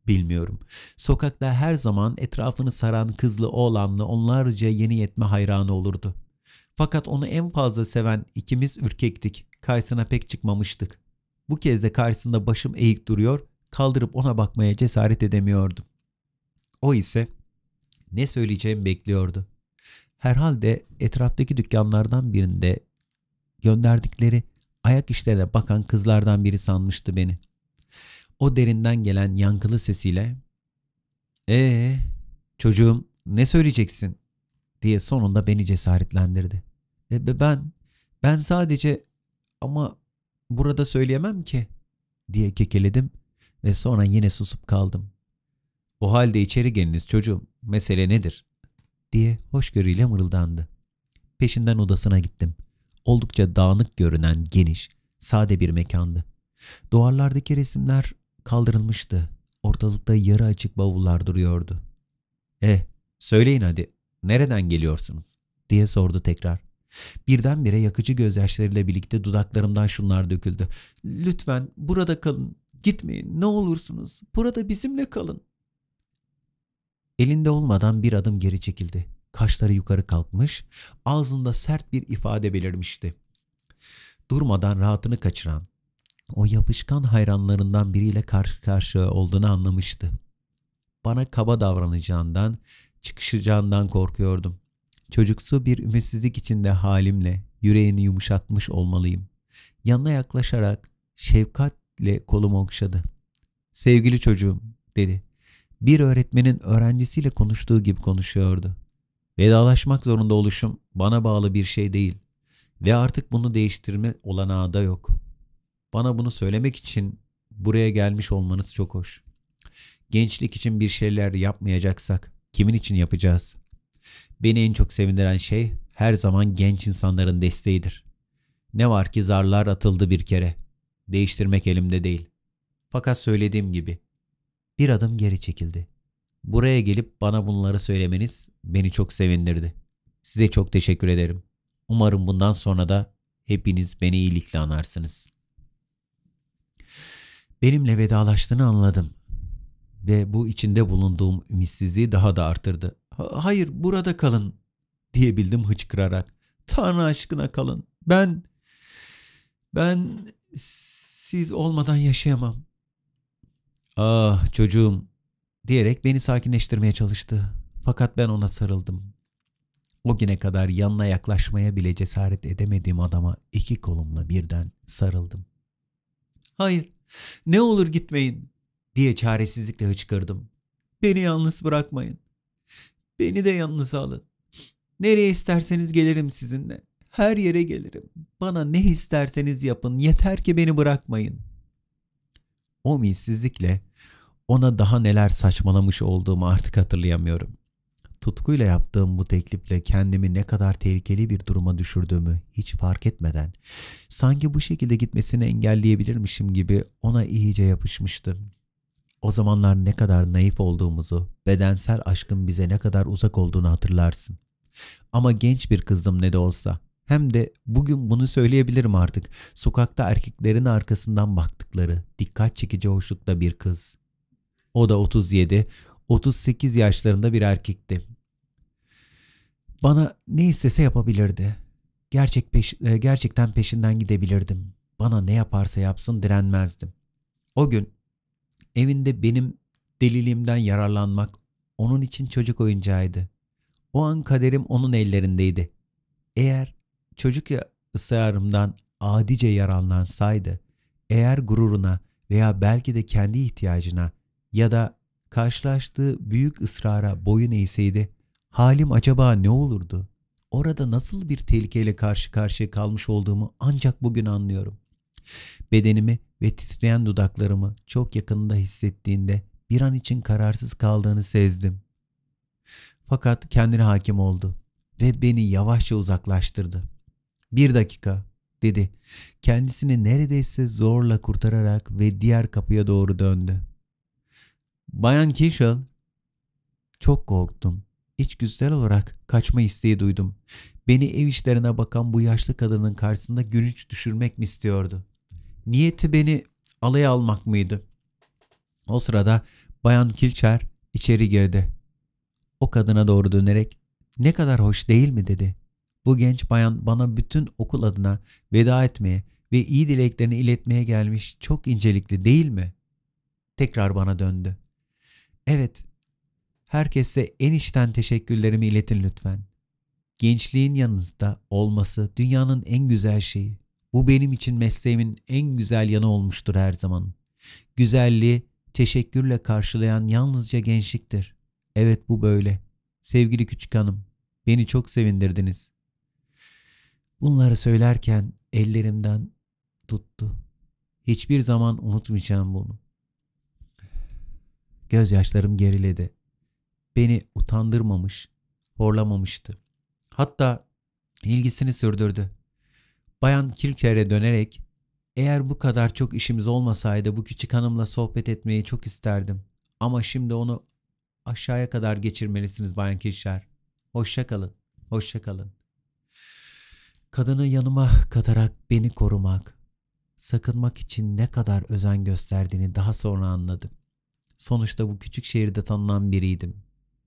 Bilmiyorum. Sokakta her zaman etrafını saran kızlı oğlanlı onlarca yeni yetme hayranı olurdu. Fakat onu en fazla seven ikimiz ürkektik. Karşısına pek çıkmamıştık. Bu kez de karşısında başım eğik duruyor, kaldırıp ona bakmaya cesaret edemiyordum. O ise ne söyleyeceğimi bekliyordu. Herhalde etraftaki dükkanlardan birinde gönderdikleri ayak işlerine bakan kızlardan biri sanmıştı beni.'' o derinden gelen yankılı sesiyle ''Ee, çocuğum ne söyleyeceksin?'' diye sonunda beni cesaretlendirdi. E, ben, ben sadece ama burada söyleyemem ki diye kekeledim ve sonra yine susup kaldım. O halde içeri geliniz çocuğum, mesele nedir? diye hoşgörüyle mırıldandı. Peşinden odasına gittim. Oldukça dağınık görünen geniş, sade bir mekandı. Duvarlardaki resimler kaldırılmıştı. Ortalıkta yarı açık bavullar duruyordu. Eh, söyleyin hadi, nereden geliyorsunuz? diye sordu tekrar. Birdenbire yakıcı gözyaşlarıyla birlikte dudaklarımdan şunlar döküldü. Lütfen burada kalın, gitmeyin ne olursunuz, burada bizimle kalın. Elinde olmadan bir adım geri çekildi. Kaşları yukarı kalkmış, ağzında sert bir ifade belirmişti. Durmadan rahatını kaçıran, o yapışkan hayranlarından biriyle karşı karşıya olduğunu anlamıştı. Bana kaba davranacağından, çıkışacağından korkuyordum. Çocuksu bir ümitsizlik içinde halimle yüreğini yumuşatmış olmalıyım. Yanına yaklaşarak şefkatle kolumu okşadı. Sevgili çocuğum dedi. Bir öğretmenin öğrencisiyle konuştuğu gibi konuşuyordu. Vedalaşmak zorunda oluşum bana bağlı bir şey değil ve artık bunu değiştirme olanağı da yok. Bana bunu söylemek için buraya gelmiş olmanız çok hoş. Gençlik için bir şeyler yapmayacaksak kimin için yapacağız? Beni en çok sevindiren şey her zaman genç insanların desteğidir. Ne var ki zarlar atıldı bir kere. Değiştirmek elimde değil. Fakat söylediğim gibi bir adım geri çekildi. Buraya gelip bana bunları söylemeniz beni çok sevindirdi. Size çok teşekkür ederim. Umarım bundan sonra da hepiniz beni iyilikle anarsınız.'' Benimle vedalaştığını anladım ve bu içinde bulunduğum ümitsizliği daha da artırdı. Hayır burada kalın diyebildim hıçkırarak. Tanrı aşkına kalın. Ben, ben siz olmadan yaşayamam. Ah çocuğum diyerek beni sakinleştirmeye çalıştı. Fakat ben ona sarıldım. O güne kadar yanına yaklaşmaya bile cesaret edemediğim adama iki kolumla birden sarıldım. Hayır, ne olur gitmeyin diye çaresizlikle hıçkırdım. Beni yalnız bırakmayın. Beni de yalnız alın. Nereye isterseniz gelirim sizinle. Her yere gelirim. Bana ne isterseniz yapın. Yeter ki beni bırakmayın. O minsizlikle ona daha neler saçmalamış olduğumu artık hatırlayamıyorum tutkuyla yaptığım bu teklifle kendimi ne kadar tehlikeli bir duruma düşürdüğümü hiç fark etmeden sanki bu şekilde gitmesini engelleyebilirmişim gibi ona iyice yapışmıştım. O zamanlar ne kadar naif olduğumuzu, bedensel aşkın bize ne kadar uzak olduğunu hatırlarsın. Ama genç bir kızdım ne de olsa. Hem de bugün bunu söyleyebilirim artık. Sokakta erkeklerin arkasından baktıkları dikkat çekici hoşlukta bir kız. O da 37, 38 yaşlarında bir erkekti. Bana ne istese yapabilirdi. Gerçek peş, e, gerçekten peşinden gidebilirdim. Bana ne yaparsa yapsın direnmezdim. O gün evinde benim deliliğimden yararlanmak onun için çocuk oyuncağıydı. O an kaderim onun ellerindeydi. Eğer çocuk ya ısrarımdan adice yaralansaydı, eğer gururuna veya belki de kendi ihtiyacına ya da karşılaştığı büyük ısrara boyun eğseydi, Halim acaba ne olurdu? Orada nasıl bir tehlikeyle karşı karşıya kalmış olduğumu ancak bugün anlıyorum. Bedenimi ve titreyen dudaklarımı çok yakınında hissettiğinde bir an için kararsız kaldığını sezdim. Fakat kendine hakim oldu ve beni yavaşça uzaklaştırdı. Bir dakika dedi. Kendisini neredeyse zorla kurtararak ve diğer kapıya doğru döndü. Bayan Kishel, çok korktum içgüdüsel olarak kaçma isteği duydum. Beni ev işlerine bakan bu yaşlı kadının karşısında gülünç düşürmek mi istiyordu? Niyeti beni alaya almak mıydı? O sırada Bayan Kilçer içeri girdi. O kadına doğru dönerek ne kadar hoş değil mi dedi. Bu genç bayan bana bütün okul adına veda etmeye ve iyi dileklerini iletmeye gelmiş çok incelikli değil mi? Tekrar bana döndü. Evet Herkese en içten teşekkürlerimi iletin lütfen. Gençliğin yanınızda olması dünyanın en güzel şeyi. Bu benim için mesleğimin en güzel yanı olmuştur her zaman. Güzelliği teşekkürle karşılayan yalnızca gençliktir. Evet bu böyle. Sevgili küçük hanım, beni çok sevindirdiniz. Bunları söylerken ellerimden tuttu. Hiçbir zaman unutmayacağım bunu. Gözyaşlarım geriledi beni utandırmamış, horlamamıştı. Hatta ilgisini sürdürdü. Bayan Kirker'e dönerek eğer bu kadar çok işimiz olmasaydı bu küçük hanımla sohbet etmeyi çok isterdim. Ama şimdi onu aşağıya kadar geçirmelisiniz Bayan Kircher. Hoşça kalın, hoşça kalın. Kadını yanıma katarak beni korumak, sakınmak için ne kadar özen gösterdiğini daha sonra anladım. Sonuçta bu küçük şehirde tanınan biriydim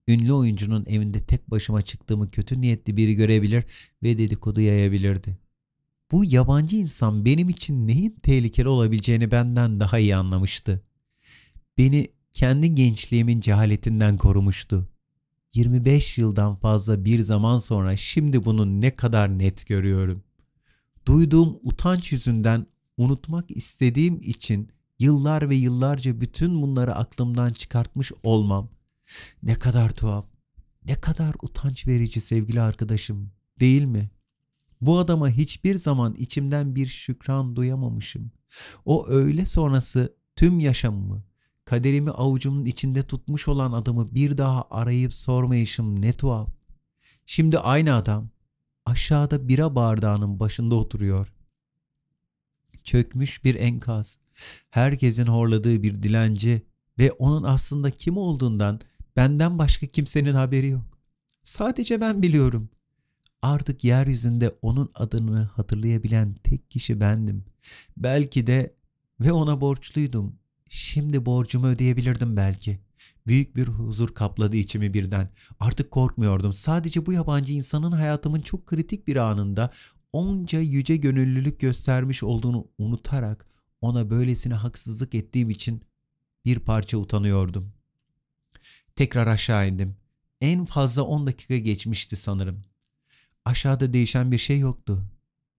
ünlü oyuncunun evinde tek başıma çıktığımı kötü niyetli biri görebilir ve dedikodu yayabilirdi. Bu yabancı insan benim için neyin tehlikeli olabileceğini benden daha iyi anlamıştı. Beni kendi gençliğimin cehaletinden korumuştu. 25 yıldan fazla bir zaman sonra şimdi bunu ne kadar net görüyorum. Duyduğum utanç yüzünden unutmak istediğim için yıllar ve yıllarca bütün bunları aklımdan çıkartmış olmam ne kadar tuhaf, ne kadar utanç verici sevgili arkadaşım, değil mi? Bu adama hiçbir zaman içimden bir şükran duyamamışım. O öğle sonrası tüm yaşamımı, kaderimi avucumun içinde tutmuş olan adamı bir daha arayıp sormayışım ne tuhaf. Şimdi aynı adam aşağıda bira bardağının başında oturuyor. Çökmüş bir enkaz, herkesin horladığı bir dilenci ve onun aslında kim olduğundan Benden başka kimsenin haberi yok. Sadece ben biliyorum. Artık yeryüzünde onun adını hatırlayabilen tek kişi bendim. Belki de ve ona borçluydum. Şimdi borcumu ödeyebilirdim belki. Büyük bir huzur kapladı içimi birden. Artık korkmuyordum. Sadece bu yabancı insanın hayatımın çok kritik bir anında onca yüce gönüllülük göstermiş olduğunu unutarak ona böylesine haksızlık ettiğim için bir parça utanıyordum. Tekrar aşağı indim. En fazla 10 dakika geçmişti sanırım. Aşağıda değişen bir şey yoktu.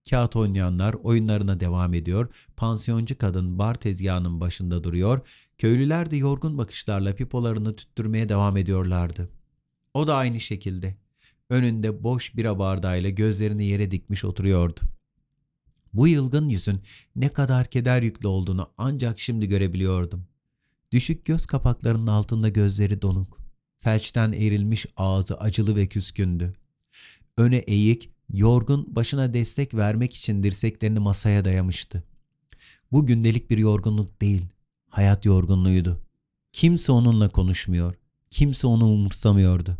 Kağıt oynayanlar oyunlarına devam ediyor. Pansiyoncu kadın bar tezgahının başında duruyor. Köylüler de yorgun bakışlarla pipolarını tüttürmeye devam ediyorlardı. O da aynı şekilde. Önünde boş bira bardağıyla gözlerini yere dikmiş oturuyordu. Bu yılgın yüzün ne kadar keder yüklü olduğunu ancak şimdi görebiliyordum. Düşük göz kapaklarının altında gözleri donuk. Felçten eğrilmiş ağzı acılı ve küskündü. Öne eğik, yorgun başına destek vermek için dirseklerini masaya dayamıştı. Bu gündelik bir yorgunluk değil, hayat yorgunluğuydu. Kimse onunla konuşmuyor, kimse onu umursamıyordu.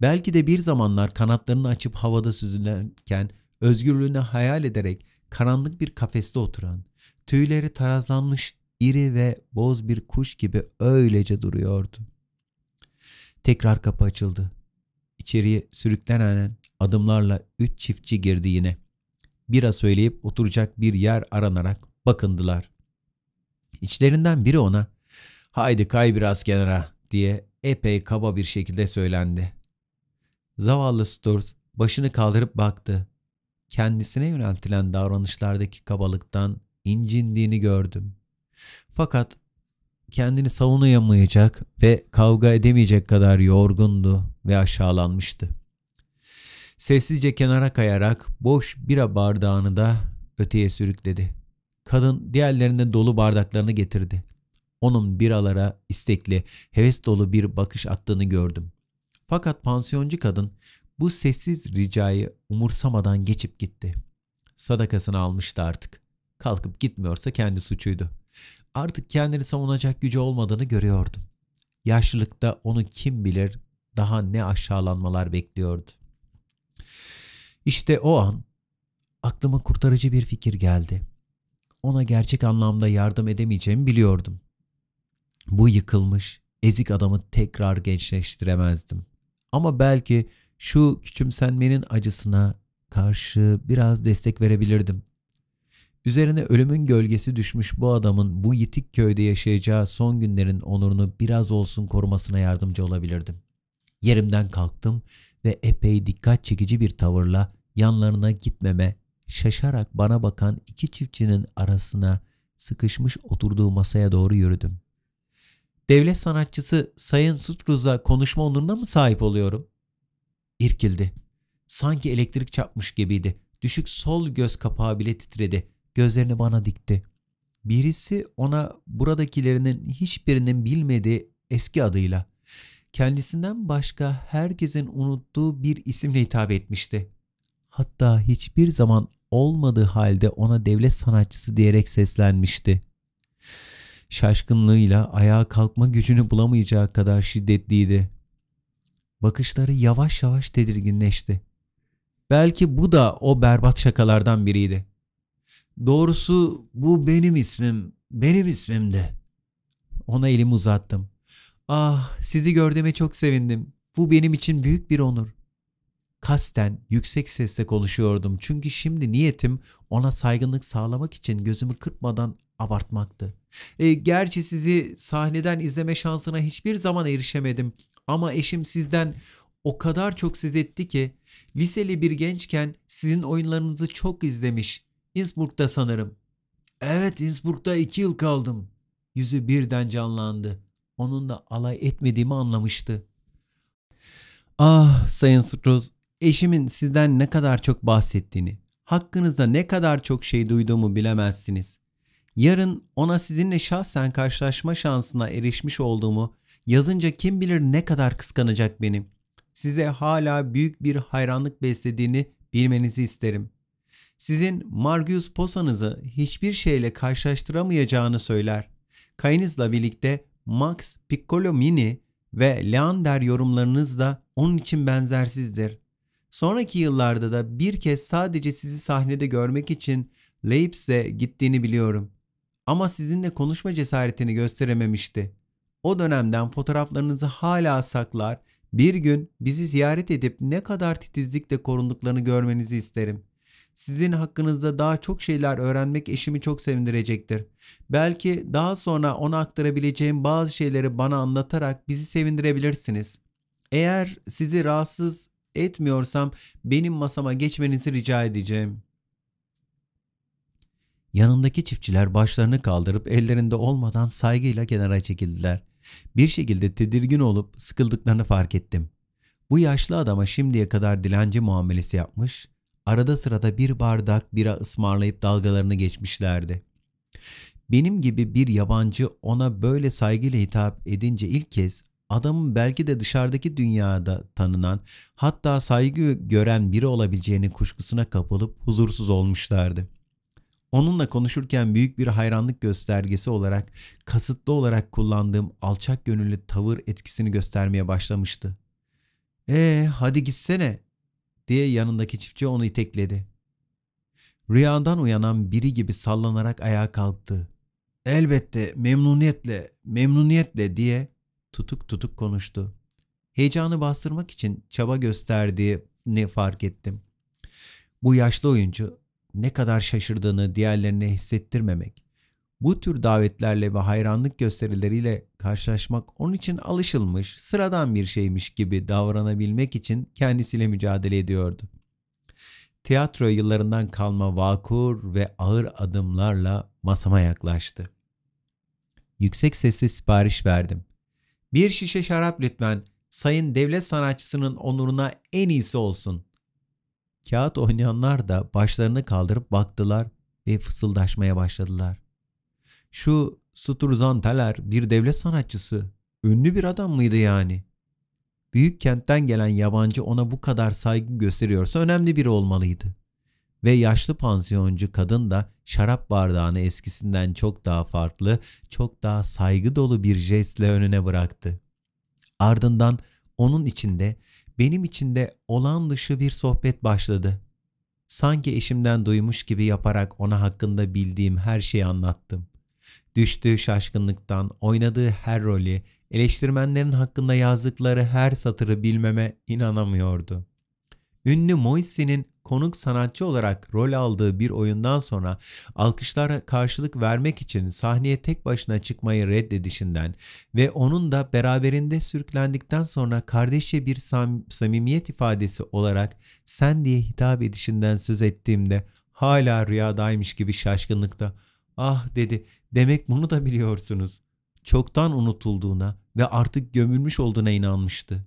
Belki de bir zamanlar kanatlarını açıp havada süzülürken özgürlüğünü hayal ederek karanlık bir kafeste oturan, tüyleri tarazlanmış iri ve boz bir kuş gibi öylece duruyordu. Tekrar kapı açıldı. İçeriye sürüklenen adımlarla üç çiftçi girdi yine. Bira söyleyip oturacak bir yer aranarak bakındılar. İçlerinden biri ona ''Haydi kay biraz kenara'' diye epey kaba bir şekilde söylendi. Zavallı Sturz başını kaldırıp baktı. Kendisine yöneltilen davranışlardaki kabalıktan incindiğini gördüm. Fakat kendini savunamayacak ve kavga edemeyecek kadar yorgundu ve aşağılanmıştı. Sessizce kenara kayarak boş bira bardağını da öteye sürükledi. Kadın diğerlerine dolu bardaklarını getirdi. Onun biralara istekli, heves dolu bir bakış attığını gördüm. Fakat pansiyoncu kadın bu sessiz ricayı umursamadan geçip gitti. Sadakasını almıştı artık. Kalkıp gitmiyorsa kendi suçuydu artık kendini savunacak gücü olmadığını görüyordum. Yaşlılıkta onu kim bilir daha ne aşağılanmalar bekliyordu. İşte o an aklıma kurtarıcı bir fikir geldi. Ona gerçek anlamda yardım edemeyeceğimi biliyordum. Bu yıkılmış, ezik adamı tekrar gençleştiremezdim. Ama belki şu küçümsenmenin acısına karşı biraz destek verebilirdim. Üzerine ölümün gölgesi düşmüş bu adamın bu yitik köyde yaşayacağı son günlerin onurunu biraz olsun korumasına yardımcı olabilirdim. Yerimden kalktım ve epey dikkat çekici bir tavırla yanlarına gitmeme, şaşarak bana bakan iki çiftçinin arasına sıkışmış oturduğu masaya doğru yürüdüm. Devlet sanatçısı Sayın Sutruz'a konuşma onuruna mı sahip oluyorum? İrkildi. Sanki elektrik çarpmış gibiydi. Düşük sol göz kapağı bile titredi gözlerini bana dikti. Birisi ona buradakilerinin hiçbirinin bilmediği eski adıyla kendisinden başka herkesin unuttuğu bir isimle hitap etmişti. Hatta hiçbir zaman olmadığı halde ona devlet sanatçısı diyerek seslenmişti. Şaşkınlığıyla ayağa kalkma gücünü bulamayacağı kadar şiddetliydi. Bakışları yavaş yavaş tedirginleşti. Belki bu da o berbat şakalardan biriydi. Doğrusu bu benim ismim, benim ismimdi. Ona elimi uzattım. Ah sizi gördüğüme çok sevindim. Bu benim için büyük bir onur. Kasten yüksek sesle konuşuyordum çünkü şimdi niyetim ona saygınlık sağlamak için gözümü kırpmadan abartmaktı. E, gerçi sizi sahneden izleme şansına hiçbir zaman erişemedim ama eşim sizden o kadar çok söz etti ki liseli bir gençken sizin oyunlarınızı çok izlemiş. Innsbruck'ta sanırım. Evet Innsbruck'ta iki yıl kaldım. Yüzü birden canlandı. Onunla alay etmediğimi anlamıştı. Ah Sayın Stroz, eşimin sizden ne kadar çok bahsettiğini, hakkınızda ne kadar çok şey duyduğumu bilemezsiniz. Yarın ona sizinle şahsen karşılaşma şansına erişmiş olduğumu yazınca kim bilir ne kadar kıskanacak beni. Size hala büyük bir hayranlık beslediğini bilmenizi isterim.'' sizin Margus Posa'nızı hiçbir şeyle karşılaştıramayacağını söyler. Kayınızla birlikte Max Piccolomini ve Leander yorumlarınız da onun için benzersizdir. Sonraki yıllarda da bir kez sadece sizi sahnede görmek için Leipzig'e gittiğini biliyorum. Ama sizinle konuşma cesaretini gösterememişti. O dönemden fotoğraflarınızı hala saklar, bir gün bizi ziyaret edip ne kadar titizlikle korunduklarını görmenizi isterim. Sizin hakkınızda daha çok şeyler öğrenmek eşimi çok sevindirecektir. Belki daha sonra ona aktarabileceğim bazı şeyleri bana anlatarak bizi sevindirebilirsiniz. Eğer sizi rahatsız etmiyorsam benim masama geçmenizi rica edeceğim. Yanındaki çiftçiler başlarını kaldırıp ellerinde olmadan saygıyla kenara çekildiler. Bir şekilde tedirgin olup sıkıldıklarını fark ettim. Bu yaşlı adama şimdiye kadar dilenci muamelesi yapmış, arada sırada bir bardak bira ısmarlayıp dalgalarını geçmişlerdi. Benim gibi bir yabancı ona böyle saygıyla hitap edince ilk kez adamın belki de dışarıdaki dünyada tanınan hatta saygı gören biri olabileceğini kuşkusuna kapılıp huzursuz olmuşlardı. Onunla konuşurken büyük bir hayranlık göstergesi olarak kasıtlı olarak kullandığım alçak gönüllü tavır etkisini göstermeye başlamıştı. ''Ee hadi gitsene diye yanındaki çiftçi onu itekledi. Rüyandan uyanan biri gibi sallanarak ayağa kalktı. Elbette memnuniyetle, memnuniyetle diye tutuk tutuk konuştu. Heyecanı bastırmak için çaba gösterdiğini fark ettim. Bu yaşlı oyuncu ne kadar şaşırdığını diğerlerine hissettirmemek, bu tür davetlerle ve hayranlık gösterileriyle karşılaşmak onun için alışılmış, sıradan bir şeymiş gibi davranabilmek için kendisiyle mücadele ediyordu. Tiyatro yıllarından kalma vakur ve ağır adımlarla masama yaklaştı. Yüksek sesle sipariş verdim. Bir şişe şarap lütfen. Sayın devlet sanatçısının onuruna en iyisi olsun. Kağıt oynayanlar da başlarını kaldırıp baktılar ve fısıldaşmaya başladılar. Şu Sturzantaler bir devlet sanatçısı. Ünlü bir adam mıydı yani? Büyük kentten gelen yabancı ona bu kadar saygı gösteriyorsa önemli biri olmalıydı. Ve yaşlı pansiyoncu kadın da şarap bardağını eskisinden çok daha farklı, çok daha saygı dolu bir jestle önüne bıraktı. Ardından onun içinde, benim içinde olan dışı bir sohbet başladı. Sanki eşimden duymuş gibi yaparak ona hakkında bildiğim her şeyi anlattım. Düştüğü şaşkınlıktan, oynadığı her rolü, eleştirmenlerin hakkında yazdıkları her satırı bilmeme inanamıyordu. Ünlü Moisse'nin konuk sanatçı olarak rol aldığı bir oyundan sonra alkışlara karşılık vermek için sahneye tek başına çıkmayı reddedişinden ve onun da beraberinde sürüklendikten sonra kardeşçe bir sam samimiyet ifadesi olarak sen diye hitap edişinden söz ettiğimde hala rüyadaymış gibi şaşkınlıkta Ah dedi demek bunu da biliyorsunuz. Çoktan unutulduğuna ve artık gömülmüş olduğuna inanmıştı.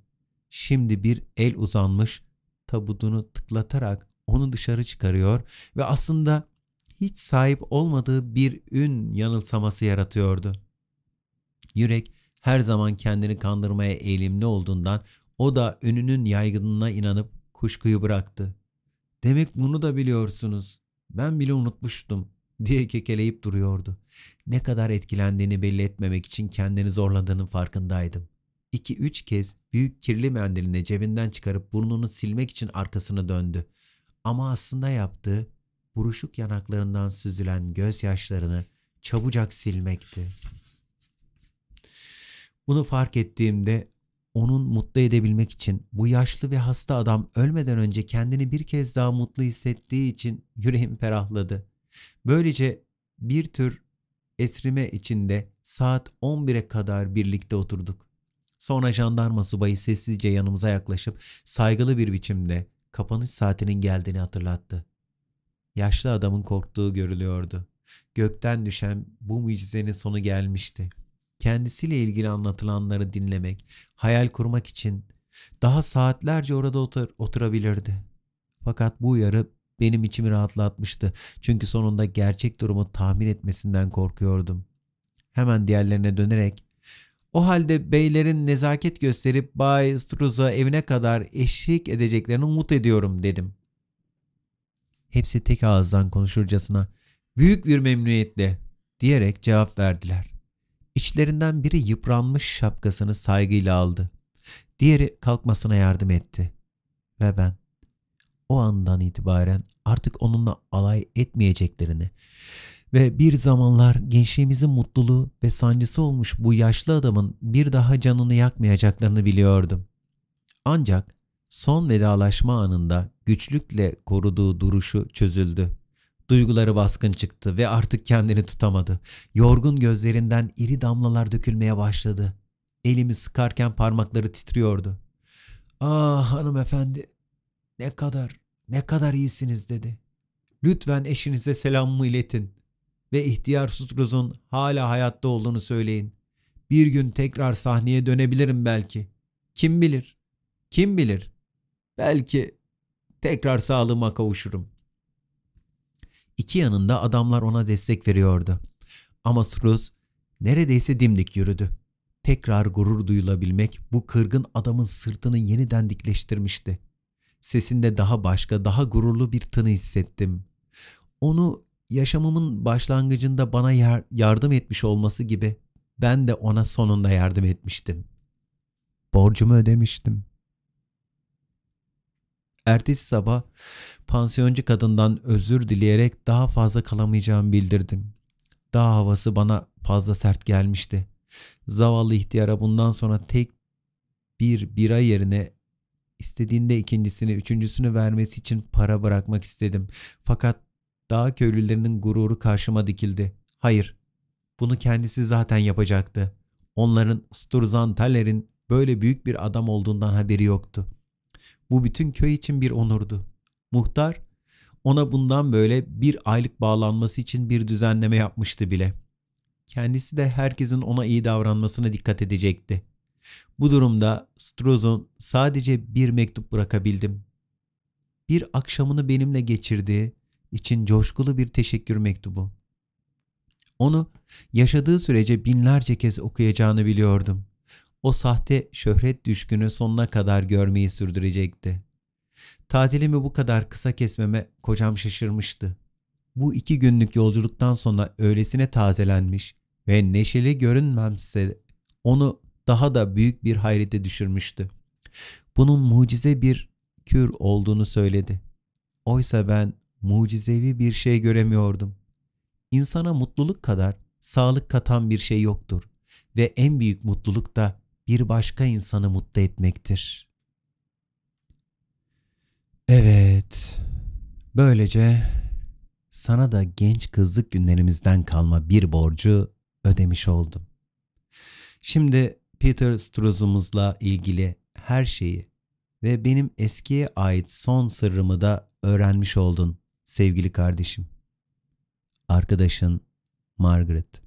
Şimdi bir el uzanmış tabutunu tıklatarak onu dışarı çıkarıyor ve aslında hiç sahip olmadığı bir ün yanılsaması yaratıyordu. Yürek her zaman kendini kandırmaya eğilimli olduğundan o da ününün yaygınlığına inanıp kuşkuyu bıraktı. Demek bunu da biliyorsunuz. Ben bile unutmuştum diye kekeleyip duruyordu. Ne kadar etkilendiğini belli etmemek için kendini zorladığının farkındaydım. İki üç kez büyük kirli mendilini cebinden çıkarıp burnunu silmek için arkasını döndü. Ama aslında yaptığı buruşuk yanaklarından süzülen gözyaşlarını çabucak silmekti. Bunu fark ettiğimde onun mutlu edebilmek için bu yaşlı ve hasta adam ölmeden önce kendini bir kez daha mutlu hissettiği için yüreğim ferahladı. Böylece bir tür esrime içinde saat 11'e kadar birlikte oturduk. Sonra jandarma subayı sessizce yanımıza yaklaşıp saygılı bir biçimde kapanış saatinin geldiğini hatırlattı. Yaşlı adamın korktuğu görülüyordu. Gökten düşen bu mucizenin sonu gelmişti. Kendisiyle ilgili anlatılanları dinlemek, hayal kurmak için daha saatlerce orada otur oturabilirdi. Fakat bu uyarı benim içimi rahatlatmıştı. Çünkü sonunda gerçek durumu tahmin etmesinden korkuyordum. Hemen diğerlerine dönerek o halde beylerin nezaket gösterip Bay Struz'a evine kadar eşlik edeceklerini umut ediyorum dedim. Hepsi tek ağızdan konuşurcasına büyük bir memnuniyetle diyerek cevap verdiler. İçlerinden biri yıpranmış şapkasını saygıyla aldı. Diğeri kalkmasına yardım etti. Ve ben o andan itibaren artık onunla alay etmeyeceklerini ve bir zamanlar gençliğimizin mutluluğu ve sancısı olmuş bu yaşlı adamın bir daha canını yakmayacaklarını biliyordum. Ancak son vedalaşma anında güçlükle koruduğu duruşu çözüldü. Duyguları baskın çıktı ve artık kendini tutamadı. Yorgun gözlerinden iri damlalar dökülmeye başladı. Elimi sıkarken parmakları titriyordu. Ah hanımefendi ne kadar, ne kadar iyisiniz dedi. Lütfen eşinize selamımı iletin ve ihtiyar Sutruz'un hala hayatta olduğunu söyleyin. Bir gün tekrar sahneye dönebilirim belki. Kim bilir? Kim bilir? Belki tekrar sağlığıma kavuşurum. İki yanında adamlar ona destek veriyordu. Ama Struz neredeyse dimdik yürüdü. Tekrar gurur duyulabilmek bu kırgın adamın sırtını yeniden dikleştirmişti. Sesinde daha başka, daha gururlu bir tını hissettim. Onu yaşamımın başlangıcında bana yar- yardım etmiş olması gibi ben de ona sonunda yardım etmiştim. Borcumu ödemiştim. Ertesi sabah pansiyoncu kadından özür dileyerek daha fazla kalamayacağımı bildirdim. Dağ havası bana fazla sert gelmişti. Zavallı ihtiyara bundan sonra tek bir bira yerine istediğinde ikincisini, üçüncüsünü vermesi için para bırakmak istedim. Fakat dağ köylülerinin gururu karşıma dikildi. Hayır, bunu kendisi zaten yapacaktı. Onların Sturzantaler'in böyle büyük bir adam olduğundan haberi yoktu. Bu bütün köy için bir onurdu. Muhtar ona bundan böyle bir aylık bağlanması için bir düzenleme yapmıştı bile. Kendisi de herkesin ona iyi davranmasına dikkat edecekti. Bu durumda Struzon sadece bir mektup bırakabildim. Bir akşamını benimle geçirdiği için coşkulu bir teşekkür mektubu. Onu yaşadığı sürece binlerce kez okuyacağını biliyordum. O sahte şöhret düşkünü sonuna kadar görmeyi sürdürecekti. Tatilimi bu kadar kısa kesmeme kocam şaşırmıştı. Bu iki günlük yolculuktan sonra öylesine tazelenmiş ve neşeli görünmemse onu daha da büyük bir hayrete düşürmüştü. Bunun mucize bir kür olduğunu söyledi. Oysa ben mucizevi bir şey göremiyordum. İnsana mutluluk kadar sağlık katan bir şey yoktur ve en büyük mutluluk da bir başka insanı mutlu etmektir. Evet. Böylece sana da genç kızlık günlerimizden kalma bir borcu ödemiş oldum. Şimdi Peter Struzumuzla ilgili her şeyi ve benim eskiye ait son sırrımı da öğrenmiş oldun sevgili kardeşim. Arkadaşın Margaret